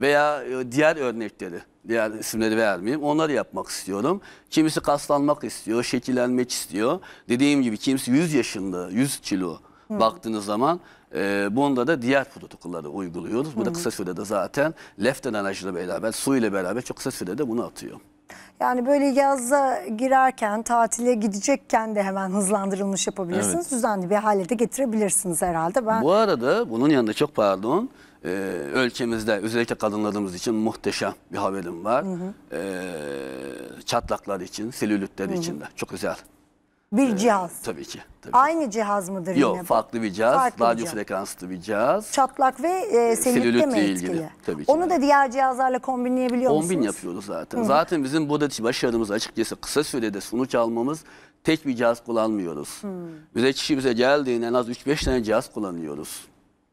Veya e, diğer örnekleri, diğer isimleri vermeyeyim. Onları yapmak istiyorum. Kimisi kaslanmak istiyor, şekillenmek istiyor. Dediğim gibi kimisi 100 yaşında, 100 kilo. Hı. Baktığınız zaman e, bunda da diğer protokolları uyguluyoruz. Bu da kısa sürede zaten leften enerjiyle beraber, su ile beraber çok kısa sürede bunu atıyor. Yani böyle yaza girerken, tatile gidecekken de hemen hızlandırılmış yapabilirsiniz. Evet. Düzenli bir hale de getirebilirsiniz herhalde. Ben... Bu arada bunun yanında çok pardon, e, ülkemizde özellikle kadınlarımız için muhteşem bir haberim var. Hı hı. E, çatlaklar için, selülitler için de çok güzel. Bir cihaz. Tabii ki. Tabii. Aynı cihaz mıdır Yok, yine? Yok farklı bir cihaz. Farklı Radyo cihaz. frekanslı bir cihaz. Çatlak ve e, e selülitle mi ilgili. Tabii ki. Onu da diğer cihazlarla kombinleyebiliyor 10 musunuz? 10 bin yapıyoruz zaten. Hı. Zaten bizim buradaki başarımız açıkçası kısa sürede sonuç almamız tek bir cihaz kullanmıyoruz. Hı. Bize kişi bize geldiğinde en az 3-5 tane cihaz kullanıyoruz.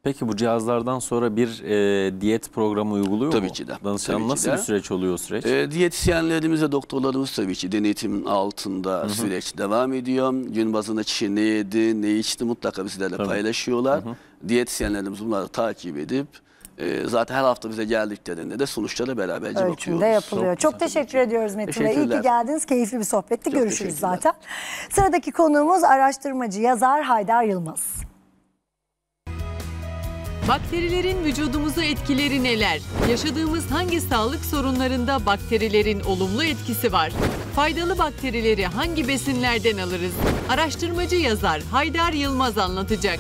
Peki bu cihazlardan sonra bir e, diyet programı uyguluyor tabii mu? Ki de, Danışan tabii nasıl ki de. bir süreç oluyor o süreç? E, diyetisyenlerimize, doktorlarımız tabii ki denetim altında Hı -hı. süreç devam ediyor. Gün bazında kişi ne yedi, ne içti mutlaka bizlerle tabii. paylaşıyorlar. Hı -hı. Diyetisyenlerimiz bunları takip edip e, zaten her hafta bize geldiklerinde de sonuçları beraberce Ölçümde bakıyoruz. yapılıyor. Çok, Çok teşekkür, ediyoruz Metin Bey. İyi ki geldiniz. Keyifli bir sohbetti. Görüşürüz zaten. Sıradaki konuğumuz araştırmacı, yazar Haydar Yılmaz. Bakterilerin vücudumuza etkileri neler? Yaşadığımız hangi sağlık sorunlarında bakterilerin olumlu etkisi var? Faydalı bakterileri hangi besinlerden alırız? Araştırmacı yazar Haydar Yılmaz anlatacak.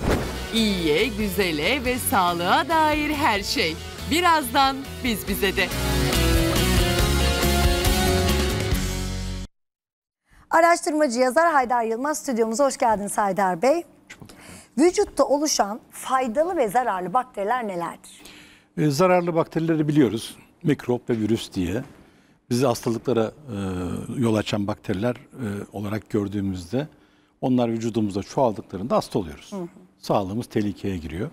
İyiye, güzele ve sağlığa dair her şey. Birazdan biz bize de. Araştırmacı yazar Haydar Yılmaz stüdyomuza hoş geldiniz Haydar Bey. Vücutta oluşan faydalı ve zararlı bakteriler nelerdir? Ee, zararlı bakterileri biliyoruz. Mikrop ve virüs diye. Bizi hastalıklara e, yol açan bakteriler e, olarak gördüğümüzde onlar vücudumuzda çoğaldıklarında hasta oluyoruz. Hı hı. Sağlığımız tehlikeye giriyor.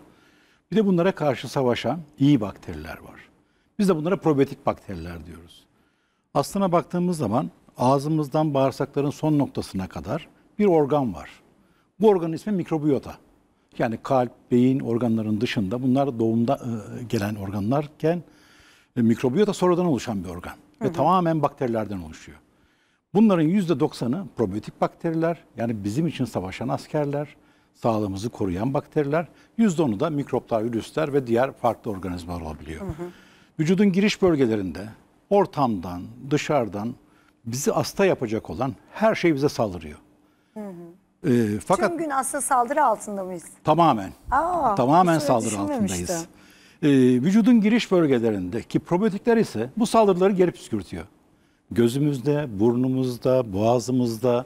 Bir de bunlara karşı savaşan iyi bakteriler var. Biz de bunlara probiyotik bakteriler diyoruz. Aslına baktığımız zaman ağzımızdan bağırsakların son noktasına kadar bir organ var. Bu organın ismi mikrobiyota. Yani kalp, beyin organların dışında bunlar doğumda e, gelen organlarken e, mikrobiyota sonradan oluşan bir organ. Ve hı hı. tamamen bakterilerden oluşuyor. Bunların %90'ı probiyotik bakteriler, yani bizim için savaşan askerler, sağlığımızı koruyan bakteriler, %10'u da mikroplar, virüsler ve diğer farklı organizmalar olabiliyor. Hı hı. Vücudun giriş bölgelerinde ortamdan, dışarıdan bizi hasta yapacak olan her şey bize saldırıyor. Hı hı. E, fakat Tüm gün aslında saldırı altında mıyız? Tamamen. Aa, tamamen saldırı altındayız. E, vücudun giriş bölgelerindeki probiyotikler ise bu saldırıları geri püskürtüyor. Gözümüzde, burnumuzda, boğazımızda,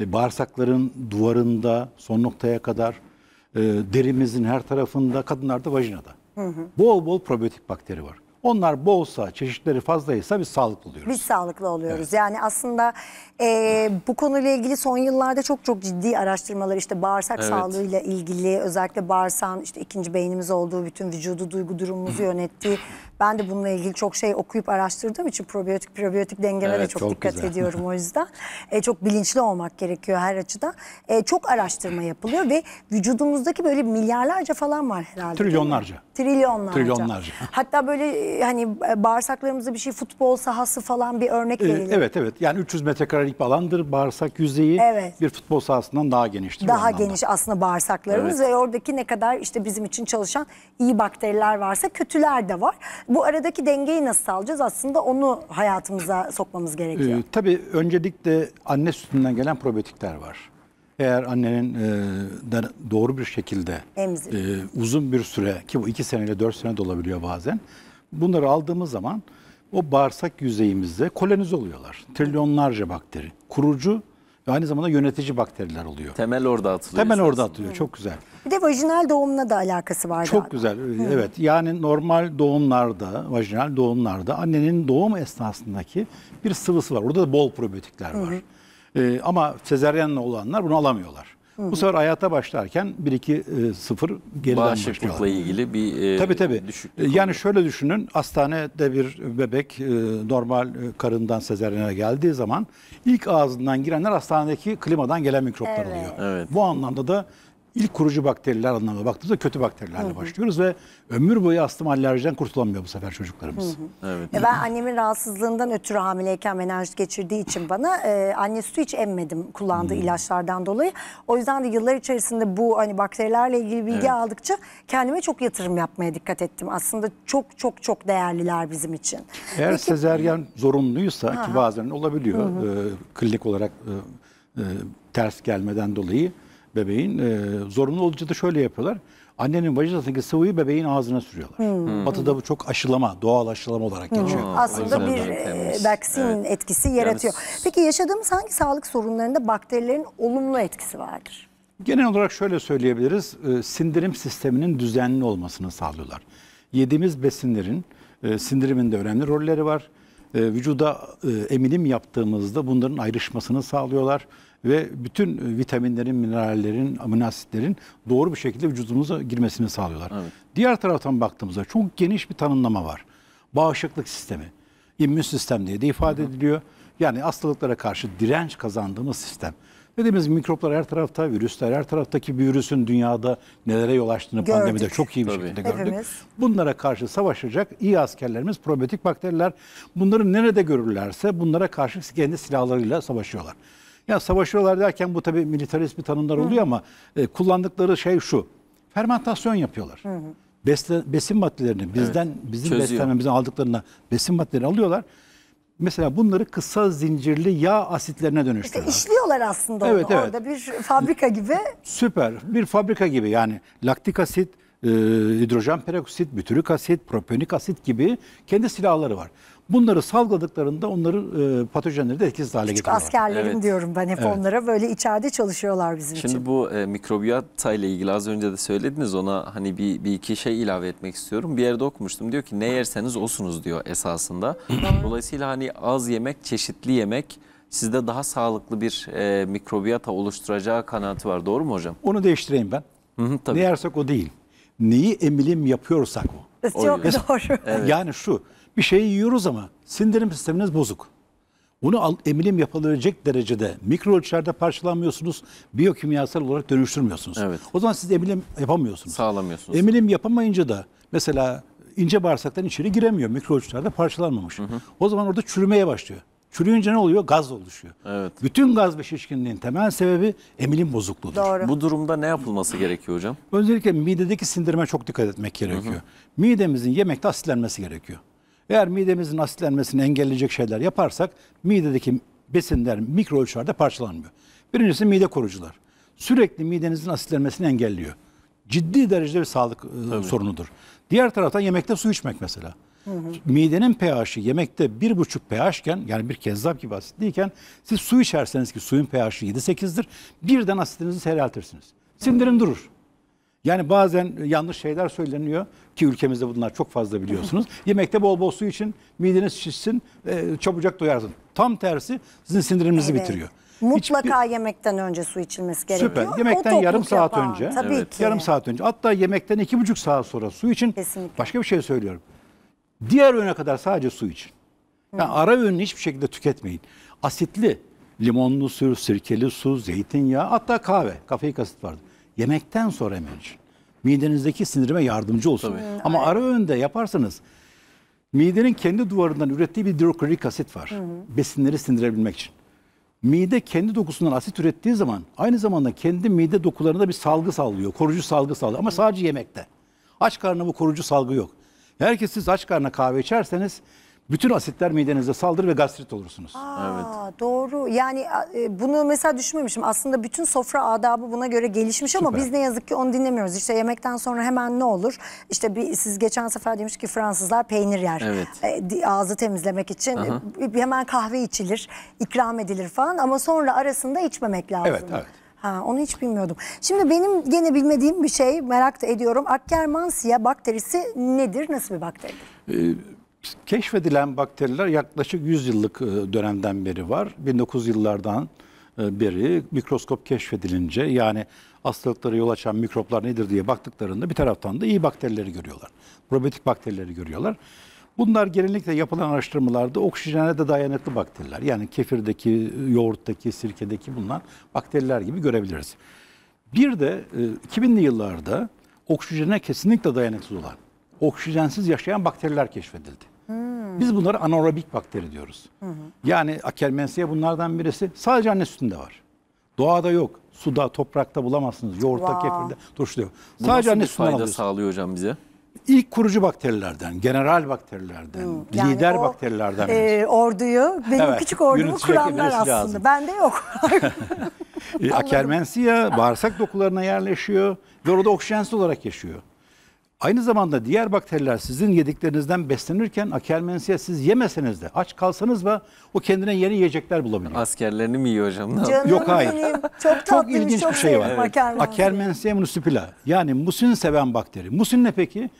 e, bağırsakların duvarında son noktaya kadar, e, derimizin her tarafında, kadınlarda vajinada. Hı hı. Bol bol probiyotik bakteri var. Onlar bolsa, çeşitleri fazlaysa biz sağlıklı oluyoruz. Biz sağlıklı oluyoruz. Evet. Yani aslında e, bu konuyla ilgili son yıllarda çok çok ciddi araştırmalar işte bağırsak evet. sağlığıyla ilgili özellikle bağırsağın işte ikinci beynimiz olduğu bütün vücudu duygu durumumuzu yönettiği ben de bununla ilgili çok şey okuyup araştırdığım için probiyotik probiyotik dengeme evet, de çok, çok dikkat güzel. ediyorum o yüzden. E, çok bilinçli olmak gerekiyor her açıdan. E, çok araştırma yapılıyor ve vücudumuzdaki böyle milyarlarca falan var herhalde. Trilyonlarca. Trilyonlarca. Trilyonlarca. Hatta böyle e, hani e, bağırsaklarımızda bir şey futbol sahası falan bir örnek e, verelim evet evet yani 300 metrekarelik bir alandır bağırsak yüzeyi evet. bir futbol sahasından daha geniştir. Daha geniş aslında bağırsaklarımız evet. ve oradaki ne kadar işte bizim için çalışan iyi bakteriler varsa kötüler de var. Bu aradaki dengeyi nasıl sağlayacağız? Aslında onu hayatımıza sokmamız gerekiyor. Ee, tabii öncelikle anne sütünden gelen probiyotikler var. Eğer annenin e, doğru bir şekilde e, uzun bir süre ki bu 2 seneyle 4 sene de olabiliyor bazen. Bunları aldığımız zaman o bağırsak yüzeyimizde kolonize oluyorlar. Trilyonlarca bakteri. Kurucu ve aynı zamanda yönetici bakteriler oluyor. Temel orada atılıyor. Temel orada atılıyor. Hı. Çok güzel. Bir de vajinal doğumla da alakası var. Çok güzel. Hı. Evet. Yani normal doğumlarda, vajinal doğumlarda annenin doğum esnasındaki bir sıvısı var. Orada da bol probiyotikler var. Hı. Ee, ama sezeryenle olanlar bunu alamıyorlar. Hı-hı. Bu sefer hayata başlarken 1-2-0 e, geriden Bağışıklıkla başlıyorlar. ilgili bir e, tabii, tabii. düşüklük. E, yani oluyor. şöyle düşünün hastanede bir bebek e, normal e, karından sezeryene geldiği zaman ilk ağzından girenler hastanedeki klimadan gelen mikroplar evet. oluyor. Evet. Bu anlamda da ilk kurucu bakteriler anlamına baktığımızda kötü bakterilerle hı hı. başlıyoruz ve ömür boyu astım alerjiden kurtulamıyor bu sefer çocuklarımız. Hı hı. Evet. ben annemin rahatsızlığından ötürü hamileyken menajit geçirdiği için bana e, anne sütü hiç emmedim kullandığı hı. ilaçlardan dolayı. O yüzden de yıllar içerisinde bu hani bakterilerle ilgili bilgi evet. aldıkça kendime çok yatırım yapmaya dikkat ettim. Aslında çok çok çok değerliler bizim için. Eğer Peki, sezeryen zorunluysa ha. ki bazen olabiliyor hı hı. E, klinik olarak e, e, ters gelmeden dolayı bebeğin. E, zorunlu olunca da şöyle yapıyorlar. Annenin vajinasındaki sıvıyı bebeğin ağzına sürüyorlar. Hmm. Batı'da bu çok aşılama, doğal aşılama olarak hmm. geçiyor. Hmm. Aslında bir e, vaksin evet. etkisi yaratıyor. Yani... Peki yaşadığımız hangi sağlık sorunlarında bakterilerin olumlu etkisi vardır? Genel olarak şöyle söyleyebiliriz. E, sindirim sisteminin düzenli olmasını sağlıyorlar. Yediğimiz besinlerin e, sindiriminde önemli rolleri var. vücuda eminim yaptığımızda bunların ayrışmasını sağlıyorlar ve bütün e, vitaminlerin, minerallerin, amino asitlerin doğru bir şekilde vücudumuza girmesini sağlıyorlar. Evet. Diğer taraftan baktığımızda çok geniş bir tanımlama var. Bağışıklık sistemi, immün sistem diye de ifade Hı-hı. ediliyor. Yani hastalıklara karşı direnç kazandığımız sistem. Dediğimiz mikroplar her tarafta, virüsler her taraftaki bir virüsün dünyada nelere yol açtığını gördük. pandemide çok iyi bir Tabii. şekilde gördük. Hepimiz. Bunlara karşı savaşacak iyi askerlerimiz probiyotik bakteriler. Bunları nerede görürlerse bunlara karşı kendi silahlarıyla savaşıyorlar. Ya savaşıyorlar derken bu tabii militarist bir tanımlar oluyor ama e, kullandıkları şey şu. Fermentasyon yapıyorlar. Hı hı. Besle, besin maddelerini bizden evet, bizim çözüyor. beslenmemizden aldıklarına besin maddelerini alıyorlar. Mesela bunları kısa zincirli yağ asitlerine dönüştürüyorlar. İşte işliyorlar aslında evet, onu. Evet. Orada bir fabrika gibi. Süper. Bir fabrika gibi yani laktik asit, e, hidrojen peroksit, bütürük asit, propionik asit gibi kendi silahları var. Bunları salgıladıklarında onları e, patojenleri de etkisiz hale Küçük getiriyorlar. askerlerim Evet. diyorum ben hep Evet. onlara böyle içeride çalışıyorlar bizim için. Şimdi bu e, mikrobiyata ile ilgili az önce de söylediniz ona hani bir, bir iki şey ilave etmek istiyorum. Bir yerde okumuştum diyor ki ne yerseniz osunuz diyor esasında. Dolayısıyla hani az yemek çeşitli yemek sizde daha sağlıklı bir e, mikrobiyata oluşturacağı kanaati var doğru mu hocam? Onu değiştireyim ben. Hı hı, tabii. Ne yersek o değil neyi emilim yapıyorsak o. Ee, çok Oyuyor. doğru. Yani şu bir şey yiyoruz ama sindirim sisteminiz bozuk. Onu al, emilim yapılabilecek derecede mikro ölçülerde parçalanmıyorsunuz, biyokimyasal olarak dönüştürmüyorsunuz. Evet. O zaman siz emilim yapamıyorsunuz. Sağlamıyorsunuz. Emilim yapamayınca da mesela ince bağırsaktan içeri giremiyor mikro ölçülerde parçalanmamış. Hı hı. O zaman orada çürümeye başlıyor. Çürüyünce ne oluyor? Gaz oluşuyor. Evet. Bütün gaz beşişkinliğin temel sebebi emilim bozukluğudur. Doğru. Bu durumda ne yapılması gerekiyor hocam? Öncelikle midedeki sindirime çok dikkat etmek gerekiyor. Hı hı. Midemizin yemekte asitlenmesi gerekiyor. Eğer midemizin asitlenmesini engelleyecek şeyler yaparsak midedeki besinler mikro ölçülerde parçalanmıyor. Birincisi mide korucular. Sürekli midenizin asitlenmesini engelliyor. Ciddi derecede bir sağlık e, Tabii. sorunudur. Diğer taraftan yemekte su içmek mesela. Hı Midenin pH'i yemekte bir buçuk pH yani bir kezzap gibi asitliyken siz su içerseniz ki suyun pH'i 7-8'dir. Birden asitinizi seyreltirsiniz. Sindirim durur. Yani bazen yanlış şeyler söyleniyor ki ülkemizde bunlar çok fazla biliyorsunuz. Yemekte bol bol su için mideniz şişsin, e, çabucak doyarsın. Tam tersi sizin sindiriminizi evet. bitiriyor. Mutlaka Hiçbir... yemekten önce su içilmesi gerekiyor. Süper. Yemekten yarım saat yapan. önce. Tabii evet. ki. Yarım saat önce. Hatta yemekten iki buçuk saat sonra su için Kesinlikle. başka bir şey söylüyorum. Diğer öğüne kadar sadece su için. Yani ara öğünü hiçbir şekilde tüketmeyin. Asitli, limonlu su, sirkeli su, zeytinyağı, hatta kahve. Kafeik asit vardır. Yemekten sonra hemen için. Midenizdeki sindirime yardımcı olsun. Tabii. Ama ara öğünde yaparsanız midenin kendi duvarından ürettiği bir hidroklorik asit var. Hı Besinleri sindirebilmek için. Mide kendi dokusundan asit ürettiği zaman aynı zamanda kendi mide dokularında bir salgı sallıyor. Koruyucu salgı sallıyor ama sadece yemekte. Aç karnına bu koruyucu salgı yok. Herkes siz aç karnına kahve içerseniz bütün asitler midenize saldırır ve gastrit olursunuz. Aa, evet. Doğru. Yani e, bunu mesela düşünmemişim. Aslında bütün sofra adabı buna göre gelişmiş Süper. ama biz ne yazık ki onu dinlemiyoruz. İşte yemekten sonra hemen ne olur? İşte bir, siz geçen sefer demiş ki Fransızlar peynir yer. Evet. E, ağzı temizlemek için Aha. E, hemen kahve içilir, ikram edilir falan ama sonra arasında içmemek lazım. Evet, evet. Ha, onu hiç bilmiyordum. Şimdi benim gene bilmediğim bir şey merak da ediyorum. Akkermansiya bakterisi nedir? Nasıl bir bakteridir? Ee, keşfedilen bakteriler yaklaşık 100 yıllık e, dönemden beri var. 1900 yıllardan e, beri mikroskop keşfedilince yani hastalıklara yol açan mikroplar nedir diye baktıklarında bir taraftan da iyi bakterileri görüyorlar. Probiyotik bakterileri görüyorlar. Bunlar genellikle yapılan araştırmalarda oksijene de dayanıklı bakteriler. Yani kefirdeki, yoğurttaki, sirkedeki bunlar bakteriler gibi görebiliriz. Bir de 2000'li e, yıllarda oksijene kesinlikle dayanıksız olan, oksijensiz yaşayan bakteriler keşfedildi. Hmm. Biz bunları anaerobik bakteri diyoruz. Yani akermensiye bunlardan birisi sadece anne sütünde var. Doğada yok. Suda, toprakta bulamazsınız. Yoğurtta, wow. kefirde, turşuda yok. Sadece anne sütünde alıyorsunuz. fayda sağlıyor hocam bize? ilk kurucu bakterilerden, general bakterilerden, hmm. yani lider o, bakterilerden. E, orduyu, benim evet, küçük ordumu kuranlar aslında. Lazım. Bende yok. E, Akermensiya bağırsak dokularına yerleşiyor ve orada oksijensiz olarak yaşıyor. Aynı zamanda diğer bakteriler sizin yediklerinizden beslenirken akermensiye siz yemeseniz de aç kalsanız da o kendine yeni yiyecekler bulabiliyor. Askerlerini mi yiyor hocam? Canım Yok hayır. Benim. Çok, çok ilginç çok bir şey var. Evet. Akermensiye musipila yani musin seven bakteri. Musin ne peki?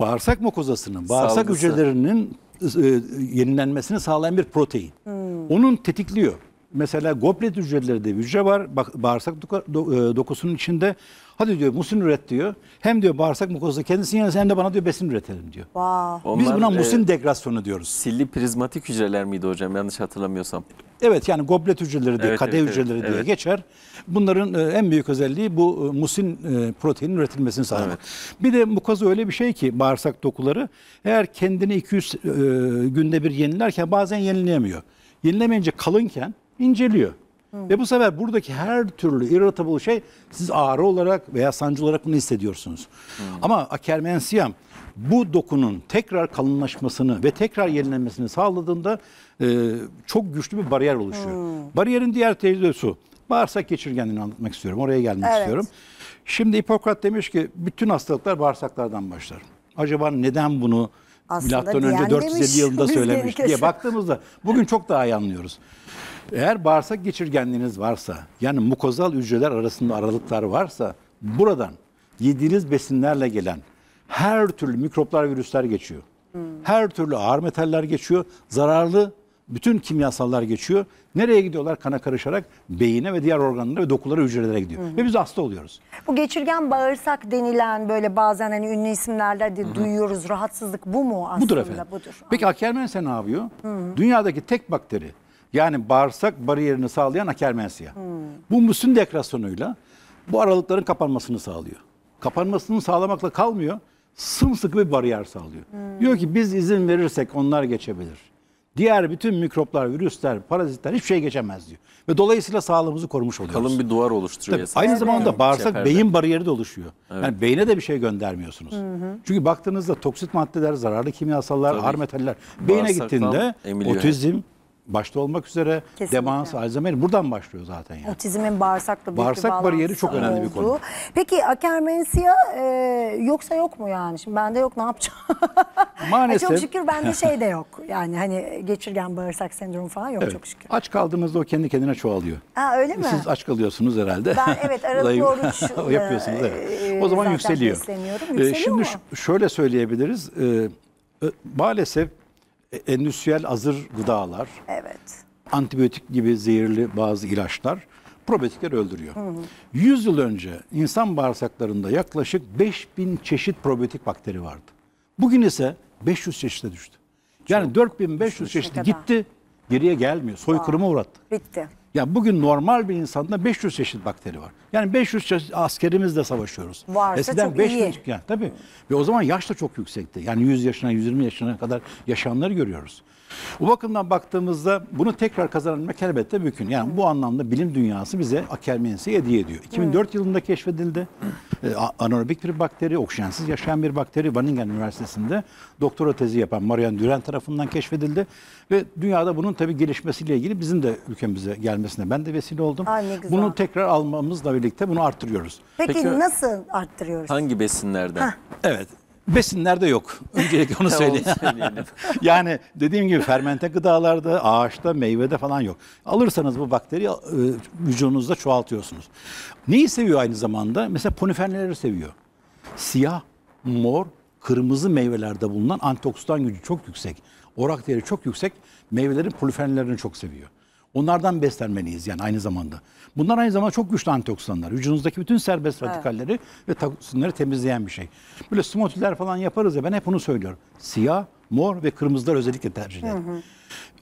Bağırsak mukozasının, bağırsak Salgısı. hücrelerinin e, e, yenilenmesini sağlayan bir protein. Hmm. Onun tetikliyor mesela goblet hücreleri de hücre var bağırsak e, dokusunun içinde. Hadi diyor musin üret diyor. Hem diyor bağırsak mukozası kendisini yenersin hem de bana diyor besin üretelim diyor. Wow. Onlar, Biz buna musin e, degrasyonu diyoruz. Silli prizmatik hücreler miydi hocam yanlış hatırlamıyorsam? Evet yani goblet hücreleri diye, evet, kadeh evet, hücreleri evet, diye evet. geçer. Bunların e, en büyük özelliği bu e, musin e, proteinin üretilmesini sağlamak. Evet. Bir de mukoza öyle bir şey ki bağırsak dokuları eğer kendini 200 günde bir yenilerken bazen yenileyemiyor. Yenilemeyince kalınken inceliyor. Hı. Ve bu sefer buradaki her türlü irritable şey siz ağrı olarak veya sancı olarak bunu hissediyorsunuz. Hı. Ama akermensiyam bu dokunun tekrar kalınlaşmasını ve tekrar yenilenmesini sağladığında e, çok güçlü bir bariyer oluşuyor. Hı. Bariyerin diğer tehlisi bağırsak geçirgenliğini anlatmak istiyorum. Oraya gelmek evet. istiyorum. Şimdi Hipokrat demiş ki bütün hastalıklar bağırsaklardan başlar. Acaba neden bunu Aslında milattan önce 450 demiş, yılında söylemiş diye baktığımızda bugün çok daha iyi anlıyoruz. Eğer bağırsak geçirgenliğiniz varsa, yani mukozal hücreler arasında aralıklar varsa, buradan yediğiniz besinlerle gelen her türlü mikroplar, virüsler geçiyor. Her türlü ağır metaller geçiyor. Zararlı bütün kimyasallar geçiyor. Nereye gidiyorlar? Kana karışarak beyine ve diğer organlara ve dokulara, hücrelere gidiyor. Hı hı. Ve biz hasta oluyoruz. Bu geçirgen bağırsak denilen böyle bazen hani ünlü isimlerle de hı hı. duyuyoruz rahatsızlık bu mu aslında? Budur efendim. Budur. Peki Akermen sen ne yapıyor? Hı hı. Dünyadaki tek bakteri yani bağırsak bariyerini sağlayan akermensiya. Hmm. Bu müsün dekrasyonuyla bu aralıkların kapanmasını sağlıyor. Kapanmasını sağlamakla kalmıyor. Sımsıkı bir bariyer sağlıyor. Hmm. Diyor ki biz izin verirsek onlar geçebilir. Diğer bütün mikroplar, virüsler, parazitler hiçbir şey geçemez diyor. Ve dolayısıyla sağlığımızı korumuş oluyoruz. Kalın bir duvar oluşturuyor. Tabii, aynı zamanda bağırsak Çeperde. beyin bariyeri de oluşuyor. Evet. Yani beyine de bir şey göndermiyorsunuz. Hı hı. Çünkü baktığınızda toksit maddeler, zararlı kimyasallar, Tabii. ağır metaller beyine gittiğinde emiliyor. otizm, başta olmak üzere Kesinlikle. demans, Alzheimer buradan başlıyor zaten yani. Otizmin bağırsakla büyük Bağırsak bir bariyeri çok önemli oldu. bir konu. Peki akermensiya e, yoksa yok mu yani? Şimdi bende yok ne yapacağım? Maalesef. çok şükür bende şey de yok. Yani hani geçirgen bağırsak sendromu falan yok evet. çok şükür. Aç kaldığımızda o kendi kendine çoğalıyor. Ha öyle mi? Siz aç kalıyorsunuz herhalde. Ben evet aralıklı oruç yapıyorsunuz e, evet. o e, zaman yükseliyor. E, yükseliyor Şimdi mu? şöyle söyleyebiliriz. E, maalesef e, endüstriyel hazır gıdalar, evet. antibiyotik gibi zehirli bazı ilaçlar probiyotikler öldürüyor. Hı hı. 100 yıl önce insan bağırsaklarında yaklaşık 5000 çeşit probiyotik bakteri vardı. Bugün ise 500 çeşite düştü. Yani Çok 4500 çeşit gitti, geriye gelmiyor. Soykırıma uğrattı. Bitti. Ya bugün normal bir insanda 500 çeşit bakteri var. Yani 500 çeşit askerimizle savaşıyoruz. Varsa Eskiden çok 5 iyi. yani, tabii. Ve o zaman yaş da çok yüksekti. Yani 100 yaşına 120 yaşına kadar yaşanları görüyoruz. Bu bakımdan baktığımızda bunu tekrar kazanabilmek elbette mümkün. Yani bu anlamda bilim dünyası bize akermensi hediye ediyor. 2004 evet. yılında keşfedildi. E, anaerobik bir bakteri, oksijensiz yaşayan bir bakteri Wageningen Üniversitesi'nde doktora tezi yapan Marian Duren tarafından keşfedildi. Ve dünyada bunun tabii gelişmesiyle ilgili bizim de ülkemize gelmesine ben de vesile oldum. Aa, bunu tekrar almamızla birlikte bunu arttırıyoruz. Peki, Peki nasıl arttırıyoruz? Hangi besinlerden? Heh. Evet. Besinlerde yok. Öncelikle onu söyleyeyim. yani dediğim gibi fermente gıdalarda, ağaçta, meyvede falan yok. Alırsanız bu bakteri e, vücudunuzda çoğaltıyorsunuz. Neyi seviyor aynı zamanda? Mesela poliferneleri seviyor. Siyah, mor, kırmızı meyvelerde bulunan antioksidan gücü çok yüksek. Orak değeri çok yüksek. Meyvelerin polifenlerini çok seviyor. Onlardan beslenmeliyiz yani aynı zamanda. Bunlar aynı zamanda çok güçlü antioksidanlar. Vücudunuzdaki bütün serbest radikalleri evet. ve toksinleri temizleyen bir şey. Böyle smoothie'ler falan yaparız ya ben hep bunu söylüyorum. Siyah, mor ve kırmızılar özellikle tercih ederim. Hı hı.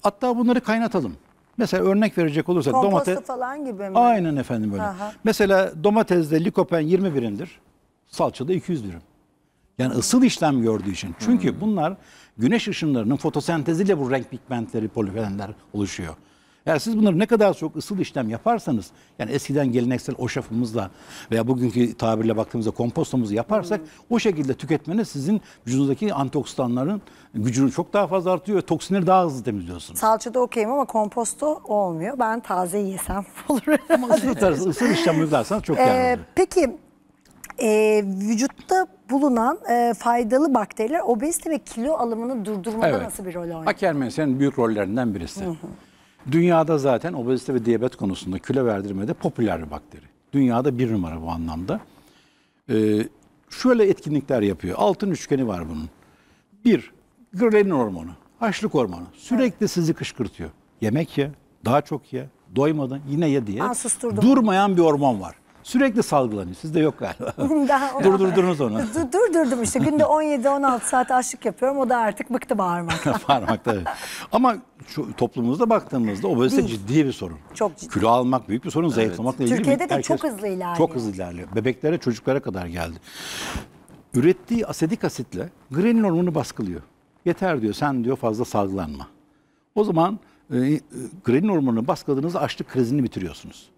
Hatta bunları kaynatalım. Mesela örnek verecek olursak domates falan gibi mi? Aynen efendim böyle. Aha. Mesela domatesde likopen 20 birimdir. Salçada 200 birim. Yani ısıl işlem gördüğü için. Çünkü hmm. bunlar güneş ışınlarının fotosenteziyle bu renk pigmentleri, polifenoller oluşuyor. Yani siz bunları ne kadar çok ısıl işlem yaparsanız, yani eskiden geleneksel oşafımızla veya bugünkü tabirle baktığımızda kompostomuz yaparsak hmm. o şekilde tüketmeniz sizin vücudunuzdaki antioksidanların gücünü çok daha fazla artıyor ve toksinleri daha hızlı temizliyorsunuz. Salçada okeyim ama komposto olmuyor. Ben taze yesem olur. ama ısıl, tarzı, ısıl işlem uygularsanız çok ee, Peki e, vücutta bulunan e, faydalı bakteriler obezite ve kilo alımını durdurmada evet. nasıl bir rol oynuyor? Akermen senin büyük rollerinden birisi. Hı hı. Dünyada zaten obezite ve diyabet konusunda kilo verdirmede popüler bir bakteri. Dünyada bir numara bu anlamda. Ee, şöyle etkinlikler yapıyor. Altın üçgeni var bunun. Bir, grelin hormonu, açlık hormonu. Sürekli sizi kışkırtıyor. Yemek ye, daha çok ye, doymadın yine ye diye. Ansız Durmayan bir hormon var. Sürekli salgılanıyor. Sizde yok galiba. Durdurdunuz onu. Durdurdum işte. Günde 17-16 saat açlık yapıyorum. O da artık bıktı bağırmak. Bağırmak tabii. Ama şu, toplumumuzda baktığımızda o böyle ciddi bir sorun. Çok ciddi. Kilo almak büyük bir sorun. Evet. Zayıflamakla ilgili. Türkiye'de de çok hızlı ilerliyor. Çok hızlı ilerliyor. Bebeklere, çocuklara kadar geldi. Ürettiği asetik asitle grenin hormonu baskılıyor. Yeter diyor sen diyor fazla salgılanma. O zaman e, e, grelin hormonunu baskıladığınızda açlık krizini bitiriyorsunuz.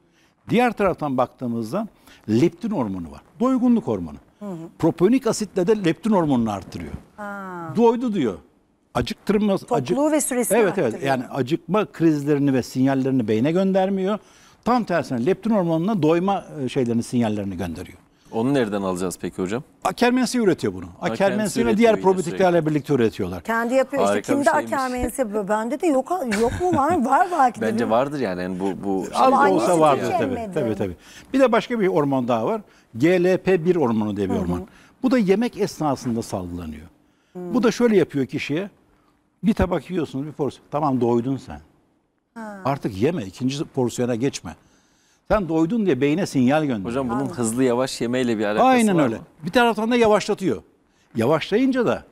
Diğer taraftan baktığımızda leptin hormonu var. Doygunluk hormonu. Hı hı. Proponik asitle de leptin hormonunu artırıyor. Ha. Doydu diyor. Acıktırmaz. Tokluğu acık... ve süresini Evet evet yani acıkma krizlerini ve sinyallerini beyne göndermiyor. Tam tersine leptin hormonuna doyma e, şeylerini sinyallerini gönderiyor. Onu nereden alacağız peki hocam? Akermensi üretiyor bunu. Akermensi ve diğer probiyotiklerle birlikte üretiyorlar. Kendi yapıyor Harika işte. Kimde şeymiş. akermensi yapıyor? Bende de yok yok mu var var belki Bence vardır yani, yani bu bu az şey olsa vardır tabii. Tabii tabii. Bir de başka bir orman daha var. GLP-1 ormanı diye bir Hı -hı. Bu da yemek esnasında salgılanıyor. Hı. Bu da şöyle yapıyor kişiye. Bir tabak yiyorsunuz bir porsiyon. Tamam doydun sen. Ha. Artık yeme ikinci porsiyona geçme. Sen doydun diye beyine sinyal gönder. Hocam bunun hızlı yavaş yemeyle bir alakası Aynen var öyle. Bir taraftan da yavaşlatıyor. Yavaşlayınca da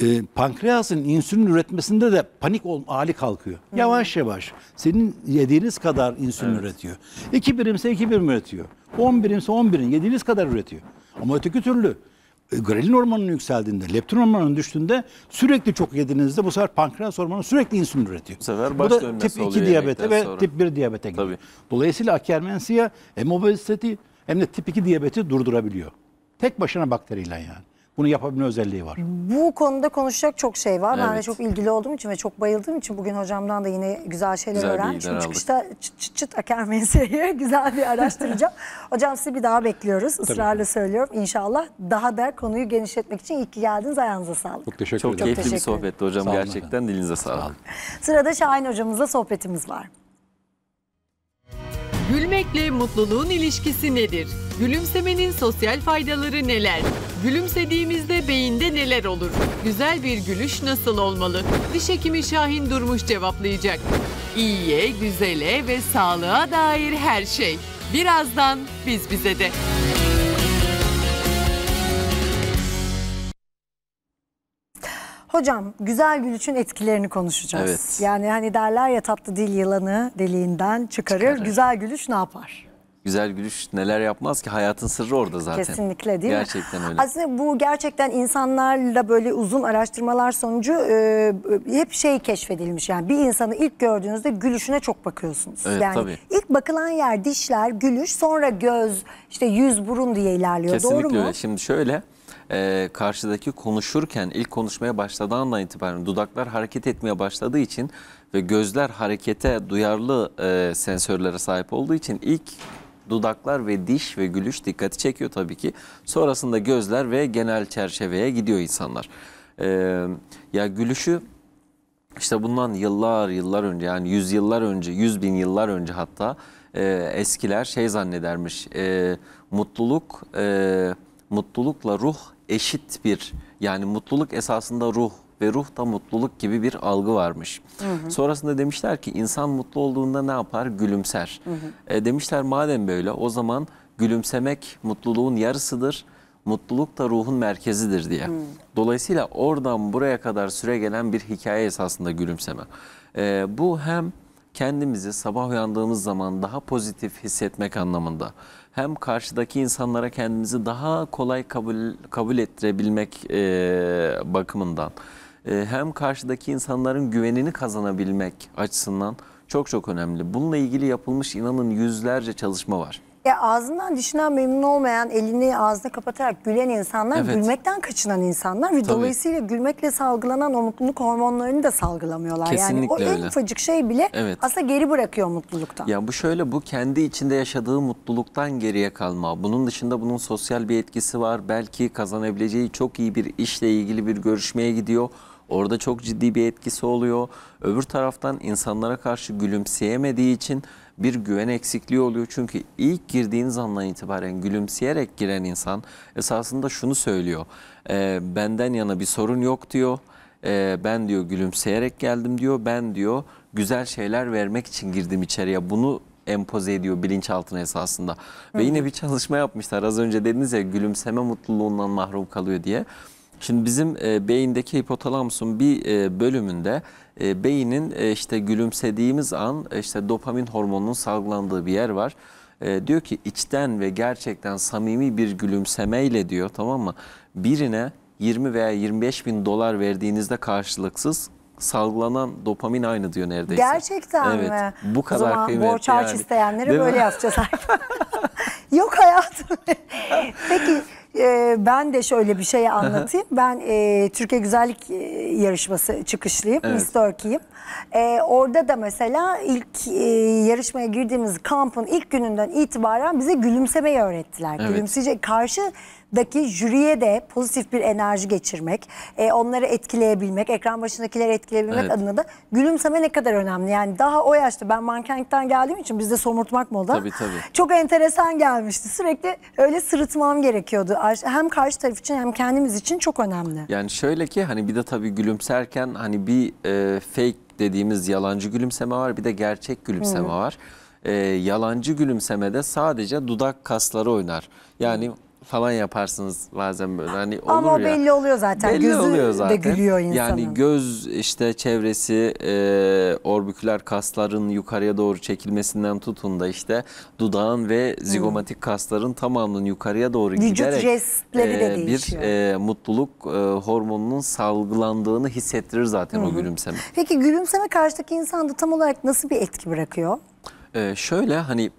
e, pankreasın insülin üretmesinde de panik ol, hali kalkıyor. Hı. Hmm. Yavaş yavaş. Senin yediğiniz kadar insülin evet. üretiyor. 2 birimse 2 birim üretiyor. 10 birimse 10 birim. Yediğiniz kadar üretiyor. Ama öteki türlü e, grelin hormonunun yükseldiğinde, leptin hormonunun düştüğünde sürekli çok yediğinizde bu sefer pankreas hormonu sürekli insülin üretiyor. Bu sefer baş bu da tip 2 diyabete ve sonra. tip 1 diyabete gidiyor. Tabii. Dolayısıyla akermensiya hem obeziteti hem de tip 2 diyabeti durdurabiliyor. Tek başına bakteriyle yani bunu yapabilme özelliği var. Bu konuda konuşacak çok şey var. Evet. Ben de çok ilgili olduğum için ve çok bayıldığım için bugün hocamdan da yine güzel şeyler güzel öğrendim. Çıkışta çıt çıt, çıt aker meseleyi güzel bir araştıracağım. Hocam sizi bir daha bekliyoruz. Israrla Tabii. söylüyorum. İnşallah daha da konuyu genişletmek için iyi ki geldiniz. Ayağınıza sağlık. Çok teşekkür ederim. Çok keyifli bir sohbetti hocam. Gerçekten efendim. dilinize sağlık. Sırada Şahin hocamızla sohbetimiz var. Gülmekle mutluluğun ilişkisi nedir? Gülümsemenin sosyal faydaları neler? Gülümsediğimizde beyinde neler olur? Güzel bir gülüş nasıl olmalı? Diş hekimi Şahin Durmuş cevaplayacak. İyiye, güzele ve sağlığa dair her şey. Birazdan biz bize de. Hocam güzel gülüşün etkilerini konuşacağız. Evet. Yani hani derler ya tatlı dil yılanı deliğinden çıkarır. çıkarır. Güzel gülüş ne yapar? güzel gülüş neler yapmaz ki hayatın sırrı orada zaten. Kesinlikle değil mi? Gerçekten öyle. Aslında bu gerçekten insanlarla böyle uzun araştırmalar sonucu e, hep şey keşfedilmiş yani bir insanı ilk gördüğünüzde gülüşüne çok bakıyorsunuz. Evet yani tabii. İlk bakılan yer dişler, gülüş sonra göz işte yüz burun diye ilerliyor Kesinlikle doğru mu? Kesinlikle öyle şimdi şöyle e, karşıdaki konuşurken ilk konuşmaya başladığı andan itibaren dudaklar hareket etmeye başladığı için ve gözler harekete duyarlı e, sensörlere sahip olduğu için ilk dudaklar ve diş ve gülüş dikkati çekiyor tabii ki. Sonrasında gözler ve genel çerçeveye gidiyor insanlar. E, ya gülüşü işte bundan yıllar yıllar önce yani yüzyıllar önce, yüz bin yıllar önce hatta e, eskiler şey zannedermiş. E, mutluluk e, mutlulukla ruh eşit bir yani mutluluk esasında ruh ve ruh da mutluluk gibi bir algı varmış. Hı hı. Sonrasında demişler ki insan mutlu olduğunda ne yapar? Gülümser. Hı hı. E, demişler madem böyle o zaman gülümsemek mutluluğun yarısıdır. Mutluluk da ruhun merkezidir diye. Hı. Dolayısıyla oradan buraya kadar süre gelen bir hikaye esasında gülümseme. E, bu hem kendimizi sabah uyandığımız zaman daha pozitif hissetmek anlamında hem karşıdaki insanlara kendimizi daha kolay kabul, kabul ettirebilmek e, bakımından e, hem karşıdaki insanların güvenini kazanabilmek açısından çok çok önemli. Bununla ilgili yapılmış inanın yüzlerce çalışma var. Ya e, ağzından dişinden memnun olmayan, elini ağzına kapatarak gülen insanlar, Evet. gülmekten kaçınan insanlar ve dolayısıyla gülmekle salgılanan o mutluluk hormonlarını da salgılamıyorlar. yani o Kesinlikle en öyle. ufacık şey bile Evet. aslında geri bırakıyor mutluluktan. Ya bu şöyle bu kendi içinde yaşadığı mutluluktan geriye kalma. Bunun dışında bunun sosyal bir etkisi var. Belki kazanabileceği çok iyi bir işle ilgili bir görüşmeye gidiyor. Orada çok ciddi bir etkisi oluyor. Öbür taraftan insanlara karşı gülümseyemediği için bir güven eksikliği oluyor. Çünkü ilk girdiğiniz andan itibaren gülümseyerek giren insan esasında şunu söylüyor. E, benden yana bir sorun yok diyor. E, ben diyor gülümseyerek geldim diyor. Ben diyor güzel şeyler vermek için girdim içeriye. Bunu empoze ediyor bilinçaltına esasında. Hı Ve yine bir çalışma yapmışlar. Az önce dediniz ya gülümseme mutluluğundan mahrum kalıyor diye. Şimdi bizim e, beyindeki hipotalamusun bir e, bölümünde e, beynin e, işte gülümsediğimiz an e, işte dopamin hormonunun salgılandığı bir yer var. E, diyor ki içten ve gerçekten samimi bir gülümsemeyle diyor tamam mı? Birine 20 veya 25 bin dolar verdiğinizde karşılıksız salgılanan dopamin aynı diyor neredeyse. Gerçekten evet, mi? Bu kadar kıymetli. O zaman kıymetli borç harç yani. isteyenlere böyle mi? yapacağız Yok hayatım. Peki e, ben de şöyle bir şey anlatayım. ben e, Türkiye Güzellik e, Yarışması çıkışlıyım. Evet. Miss Turkey'yim. E, orada da mesela ilk e, yarışmaya girdiğimiz kampın ilk gününden itibaren bize gülümsemeyi öğrettiler. Evet. Gülümseyecek karşı daki jüriye de pozitif bir enerji geçirmek, e, onları etkileyebilmek, ekran başındakileri etkileyebilmek evet. adına da gülümseme ne kadar önemli. Yani daha o yaşta ben mankenlikten geldiğim için bizde somurtmak moda. Tabii tabii. Çok enteresan gelmişti. Sürekli öyle sırıtmam gerekiyordu. Hem karşı taraf için hem kendimiz için çok önemli. Yani şöyle ki hani bir de tabii gülümserken hani bir e, fake dediğimiz yalancı gülümseme var bir de gerçek gülümseme hmm. var. E, yalancı gülümsemede sadece dudak kasları oynar. Yani falan yaparsınız bazen böyle. Hani olur Ama ya. belli oluyor zaten. Belli Gözü oluyor zaten. de gülüyor insanın. Yani göz işte çevresi e, orbiküler kasların yukarıya doğru çekilmesinden tutun da işte dudağın ve zigomatik kasların tamamının yukarıya doğru Vücut giderek e, jestleri e, de değişiyor. bir e, mutluluk e, hormonunun salgılandığını hissettirir zaten hmm. o gülümseme. Peki gülümseme karşıdaki insanda tam olarak nasıl bir etki bırakıyor? E, şöyle hani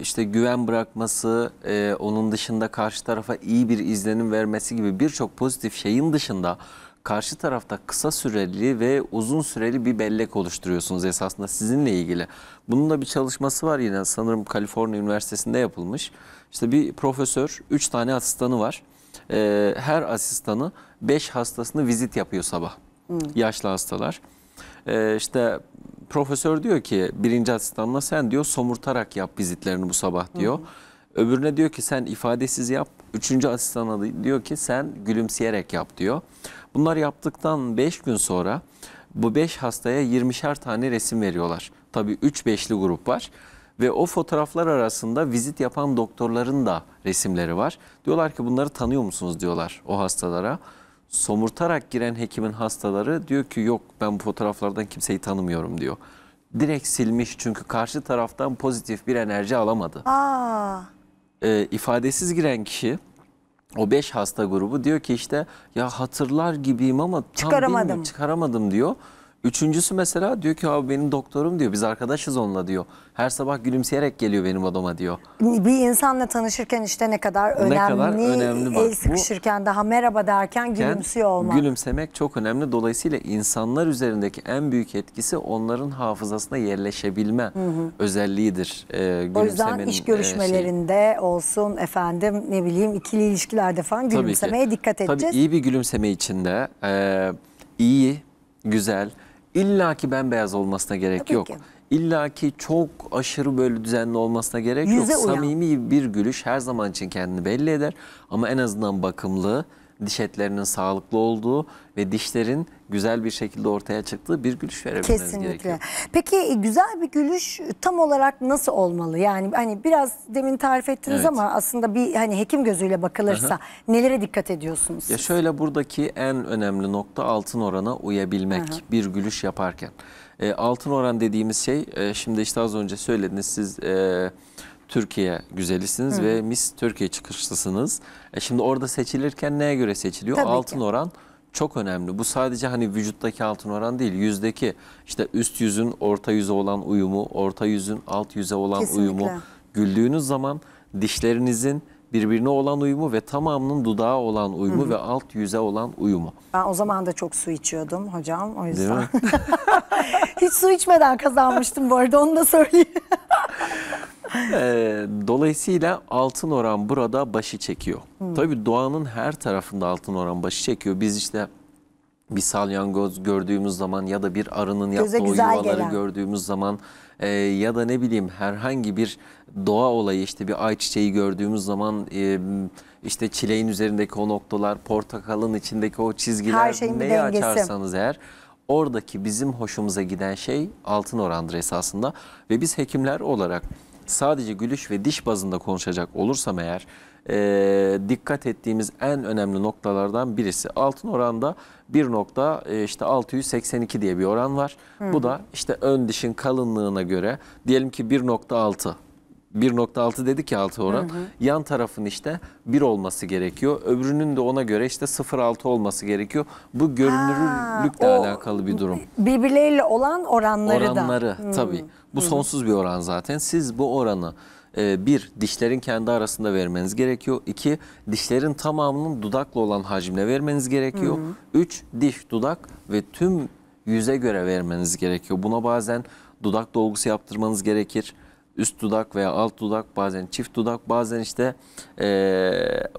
işte güven bırakması, e, onun dışında karşı tarafa iyi bir izlenim vermesi gibi birçok pozitif şeyin dışında karşı tarafta kısa süreli ve uzun süreli bir bellek oluşturuyorsunuz esasında sizinle ilgili. Bunun da bir çalışması var yine sanırım Kaliforniya Üniversitesi'nde yapılmış. İşte bir profesör 3 tane asistanı var. Ee, her asistanı 5 hastasını vizit yapıyor sabah. Hmm. Yaşlı hastalar e, işte profesör diyor ki birinci asistanla sen diyor somurtarak yap vizitlerini bu sabah diyor. Hı hı. Öbürüne diyor ki sen ifadesiz yap. Üçüncü asistana diyor ki sen gülümseyerek yap diyor. Bunlar yaptıktan 5 gün sonra bu 5 hastaya 20'şer tane resim veriyorlar. Tabii 3-5'li grup var ve o fotoğraflar arasında vizit yapan doktorların da resimleri var. Diyorlar ki bunları tanıyor musunuz diyorlar o hastalara somurtarak giren hekimin hastaları diyor ki yok ben bu fotoğraflardan kimseyi tanımıyorum diyor. Direkt silmiş çünkü karşı taraftan pozitif bir enerji alamadı. Aa. Ee, ifadesiz giren kişi o beş hasta grubu diyor ki işte ya hatırlar gibiyim ama tam çıkaramadım, çıkaramadım diyor. Üçüncüsü mesela diyor ki abi benim doktorum diyor. Biz arkadaşız onunla diyor. Her sabah gülümseyerek geliyor benim odama diyor. Bir insanla tanışırken işte ne kadar önemli. kadar önemli. Bak, el sıkışırken bu, daha merhaba derken gülümsüyor olmak. Gülümsemek çok önemli. Dolayısıyla insanlar üzerindeki en büyük etkisi onların hafızasına yerleşebilme hı hı. özelliğidir. Ee, o yüzden iş e, görüşmelerinde e, şey. olsun efendim ne bileyim ikili ilişkilerde falan gülümsemeye dikkat edeceğiz. Tabii iyi bir gülümseme içinde e, iyi, güzel İlla ki bembeyaz olmasına gerek Tabii yok. Ki. İlla ki çok aşırı böyle düzenli olmasına gerek Yüze yok. Uyan. Samimi bir gülüş her zaman için kendini belli eder. Ama en azından bakımlı, diş etlerinin sağlıklı olduğu ve dişlerin güzel bir şekilde ortaya çıktığı bir gülüş verebilmeniz Kesinlikle. gerekiyor. Peki e, güzel bir gülüş e, tam olarak nasıl olmalı? Yani hani biraz demin tarif ettiniz evet. ama aslında bir hani hekim gözüyle bakılırsa Aha. nelere dikkat ediyorsunuz? Ya şöyle buradaki en önemli nokta altın orana uyabilmek Aha. bir gülüş yaparken. E, altın oran dediğimiz şey e, şimdi işte az önce söylediniz siz e, Türkiye güzelisiniz Hı. ve Miss Türkiye çıkışlısınız. E şimdi orada seçilirken neye göre seçiliyor? Tabii altın ki. oran çok önemli. Bu sadece hani vücuttaki altın oran değil, yüzdeki işte üst yüzün orta yüze olan uyumu, orta yüzün alt yüze olan Kesinlikle. uyumu. Güldüğünüz zaman dişlerinizin birbirine olan uyumu ve tamamının dudağa olan uyumu Hı -hı. ve alt yüze olan uyumu. Ben o zaman da çok su içiyordum hocam o yüzden. Hiç su içmeden kazanmıştım bu arada onu da söyleyeyim. ee, dolayısıyla altın oran burada başı çekiyor. Hmm. Tabii doğanın her tarafında altın oran başı çekiyor. Biz işte bir salyangoz gördüğümüz zaman ya da bir arının yaptığı yuvaları gördüğümüz zaman e, ya da ne bileyim herhangi bir doğa olayı işte bir ayçiçeği gördüğümüz zaman e, işte çileğin üzerindeki o noktalar, portakalın içindeki o çizgiler neyi açarsanız eğer oradaki bizim hoşumuza giden şey altın orandır esasında ve biz hekimler olarak sadece gülüş ve diş bazında konuşacak olursam eğer e, dikkat ettiğimiz en önemli noktalardan birisi. Altın oranda bir 1.682 e, işte 682 diye bir oran var. Hı -hı. Bu da işte ön dişin kalınlığına göre diyelim ki 1.6 1.6 dedik ki altı oran. Hı hı. Yan tarafın işte 1 olması gerekiyor. Öbürünün de ona göre işte 0.6 olması gerekiyor. Bu görünürlükle Aa, alakalı bir durum. Birbirleriyle olan oranları, oranları da. Oranları tabii. Bu hı. sonsuz bir oran zaten. Siz bu oranı ee, bir dişlerin kendi arasında vermeniz gerekiyor. İki dişlerin tamamının dudakla olan hacimle vermeniz gerekiyor. Hı hı. Üç diş, dudak ve tüm yüze göre vermeniz gerekiyor. Buna bazen dudak dolgusu yaptırmanız gerekir. Üst dudak veya alt dudak bazen çift dudak bazen işte e,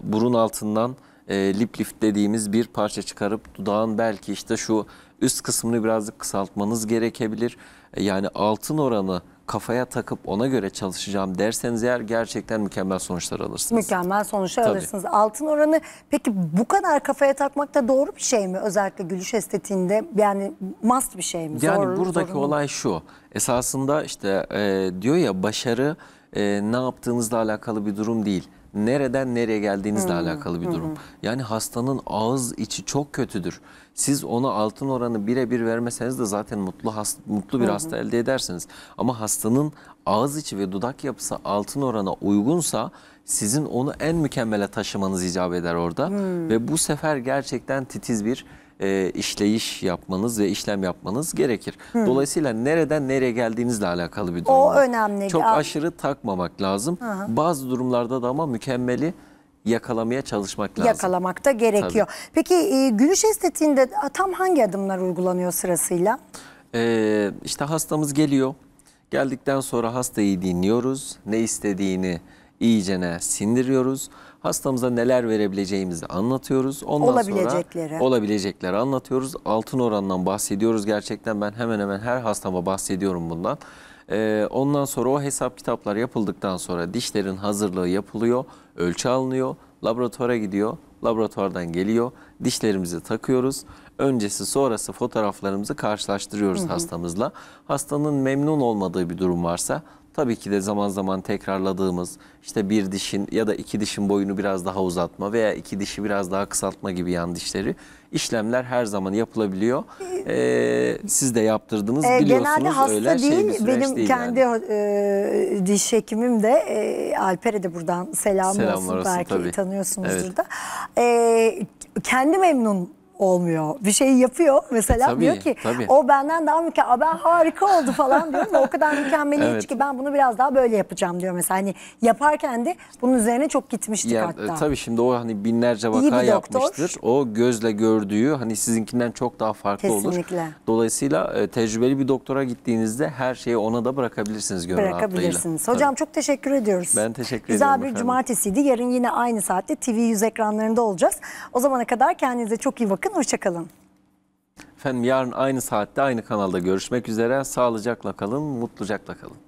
burun altından e, lip lift dediğimiz bir parça çıkarıp dudağın belki işte şu üst kısmını birazcık kısaltmanız gerekebilir. yani altın oranı kafaya takıp ona göre çalışacağım derseniz eğer gerçekten mükemmel sonuçlar alırsınız. Mükemmel sonuçlar Tabii. alırsınız. Altın oranı peki bu kadar kafaya takmak da doğru bir şey mi? Özellikle gülüş estetiğinde yani must bir şey mi? Yani Zor, buradaki zorunlu. olay şu. Esasında işte e, diyor ya başarı e, ne yaptığınızla alakalı bir durum değil nereden nereye geldiğinizle hmm. alakalı bir durum. Hmm. Yani hastanın ağız içi çok kötüdür. Siz ona altın oranı birebir vermeseniz de zaten mutlu hasta, mutlu bir hı hı. hasta elde edersiniz. Ama hastanın ağız içi ve dudak yapısı altın orana uygunsa sizin onu en mükemmele taşımanız icap eder orada. Hmm. Ve bu sefer gerçekten titiz bir e, işleyiş yapmanız ve işlem yapmanız gerekir. Hmm. Dolayısıyla nereden nereye geldiğinizle alakalı bir durum. O önemli. Çok aşırı takmamak lazım. Hı hı. Bazı durumlarda da ama mükemmeli yakalamaya çalışmak lazım. Yakalamak da gerekiyor. Tabii. Peki e, gülüş estetiğinde tam hangi adımlar uygulanıyor sırasıyla? Ee, işte hastamız geliyor. Geldikten sonra hastayı dinliyoruz. Ne istediğini iyicene sindiriyoruz. Hastamıza neler verebileceğimizi anlatıyoruz. Ondan olabilecekleri. sonra olabilecekleri anlatıyoruz. Altın oranından bahsediyoruz. Gerçekten ben hemen hemen her hastama bahsediyorum bundan. Ee, ondan sonra o hesap kitaplar yapıldıktan sonra dişlerin hazırlığı yapılıyor, ölçü alınıyor, laboratuvara gidiyor, laboratuvardan geliyor, dişlerimizi takıyoruz. Öncesi sonrası fotoğraflarımızı karşılaştırıyoruz hı hı. hastamızla. Hastanın memnun olmadığı bir durum varsa Tabii ki de zaman zaman tekrarladığımız işte bir dişin ya da iki dişin boyunu biraz daha uzatma veya iki dişi biraz daha kısaltma gibi yan dişleri işlemler her zaman yapılabiliyor. Ee, ee siz de yaptırdınız ee, biliyorsunuz. Genelde hasta öyle şey değil şey benim değil kendi yani. e, diş hekimim de e, Alper'e de buradan selam Selamlar olsun, olsun belki tabii. tanıyorsunuzdur evet. da. E, kendi memnun olmuyor. Bir şeyi yapıyor mesela e, tabii, diyor ki tabii. o benden daha mükemmel ben harika oldu falan diyor ama o kadar mükemmeliyetçi evet. ki ben bunu biraz daha böyle yapacağım diyor mesela. Hani yaparken de bunun üzerine çok gitmiştik ya, e, hatta. E, tabii şimdi o hani binlerce vaka yapmıştır. O gözle gördüğü hani sizinkinden çok daha farklı Kesinlikle. olur. Dolayısıyla e, tecrübeli bir doktora gittiğinizde her şeyi ona da bırakabilirsiniz gönül Bırakabilirsiniz. Hocam tabii. çok teşekkür ediyoruz. Ben teşekkür Güzel ediyorum. Güzel bir efendim. cumartesiydi. Yarın yine aynı saatte TV100 ekranlarında olacağız. O zamana kadar kendinize çok iyi bakın bakın, hoşçakalın. Efendim yarın aynı saatte aynı kanalda görüşmek üzere. Sağlıcakla kalın, mutlucakla kalın.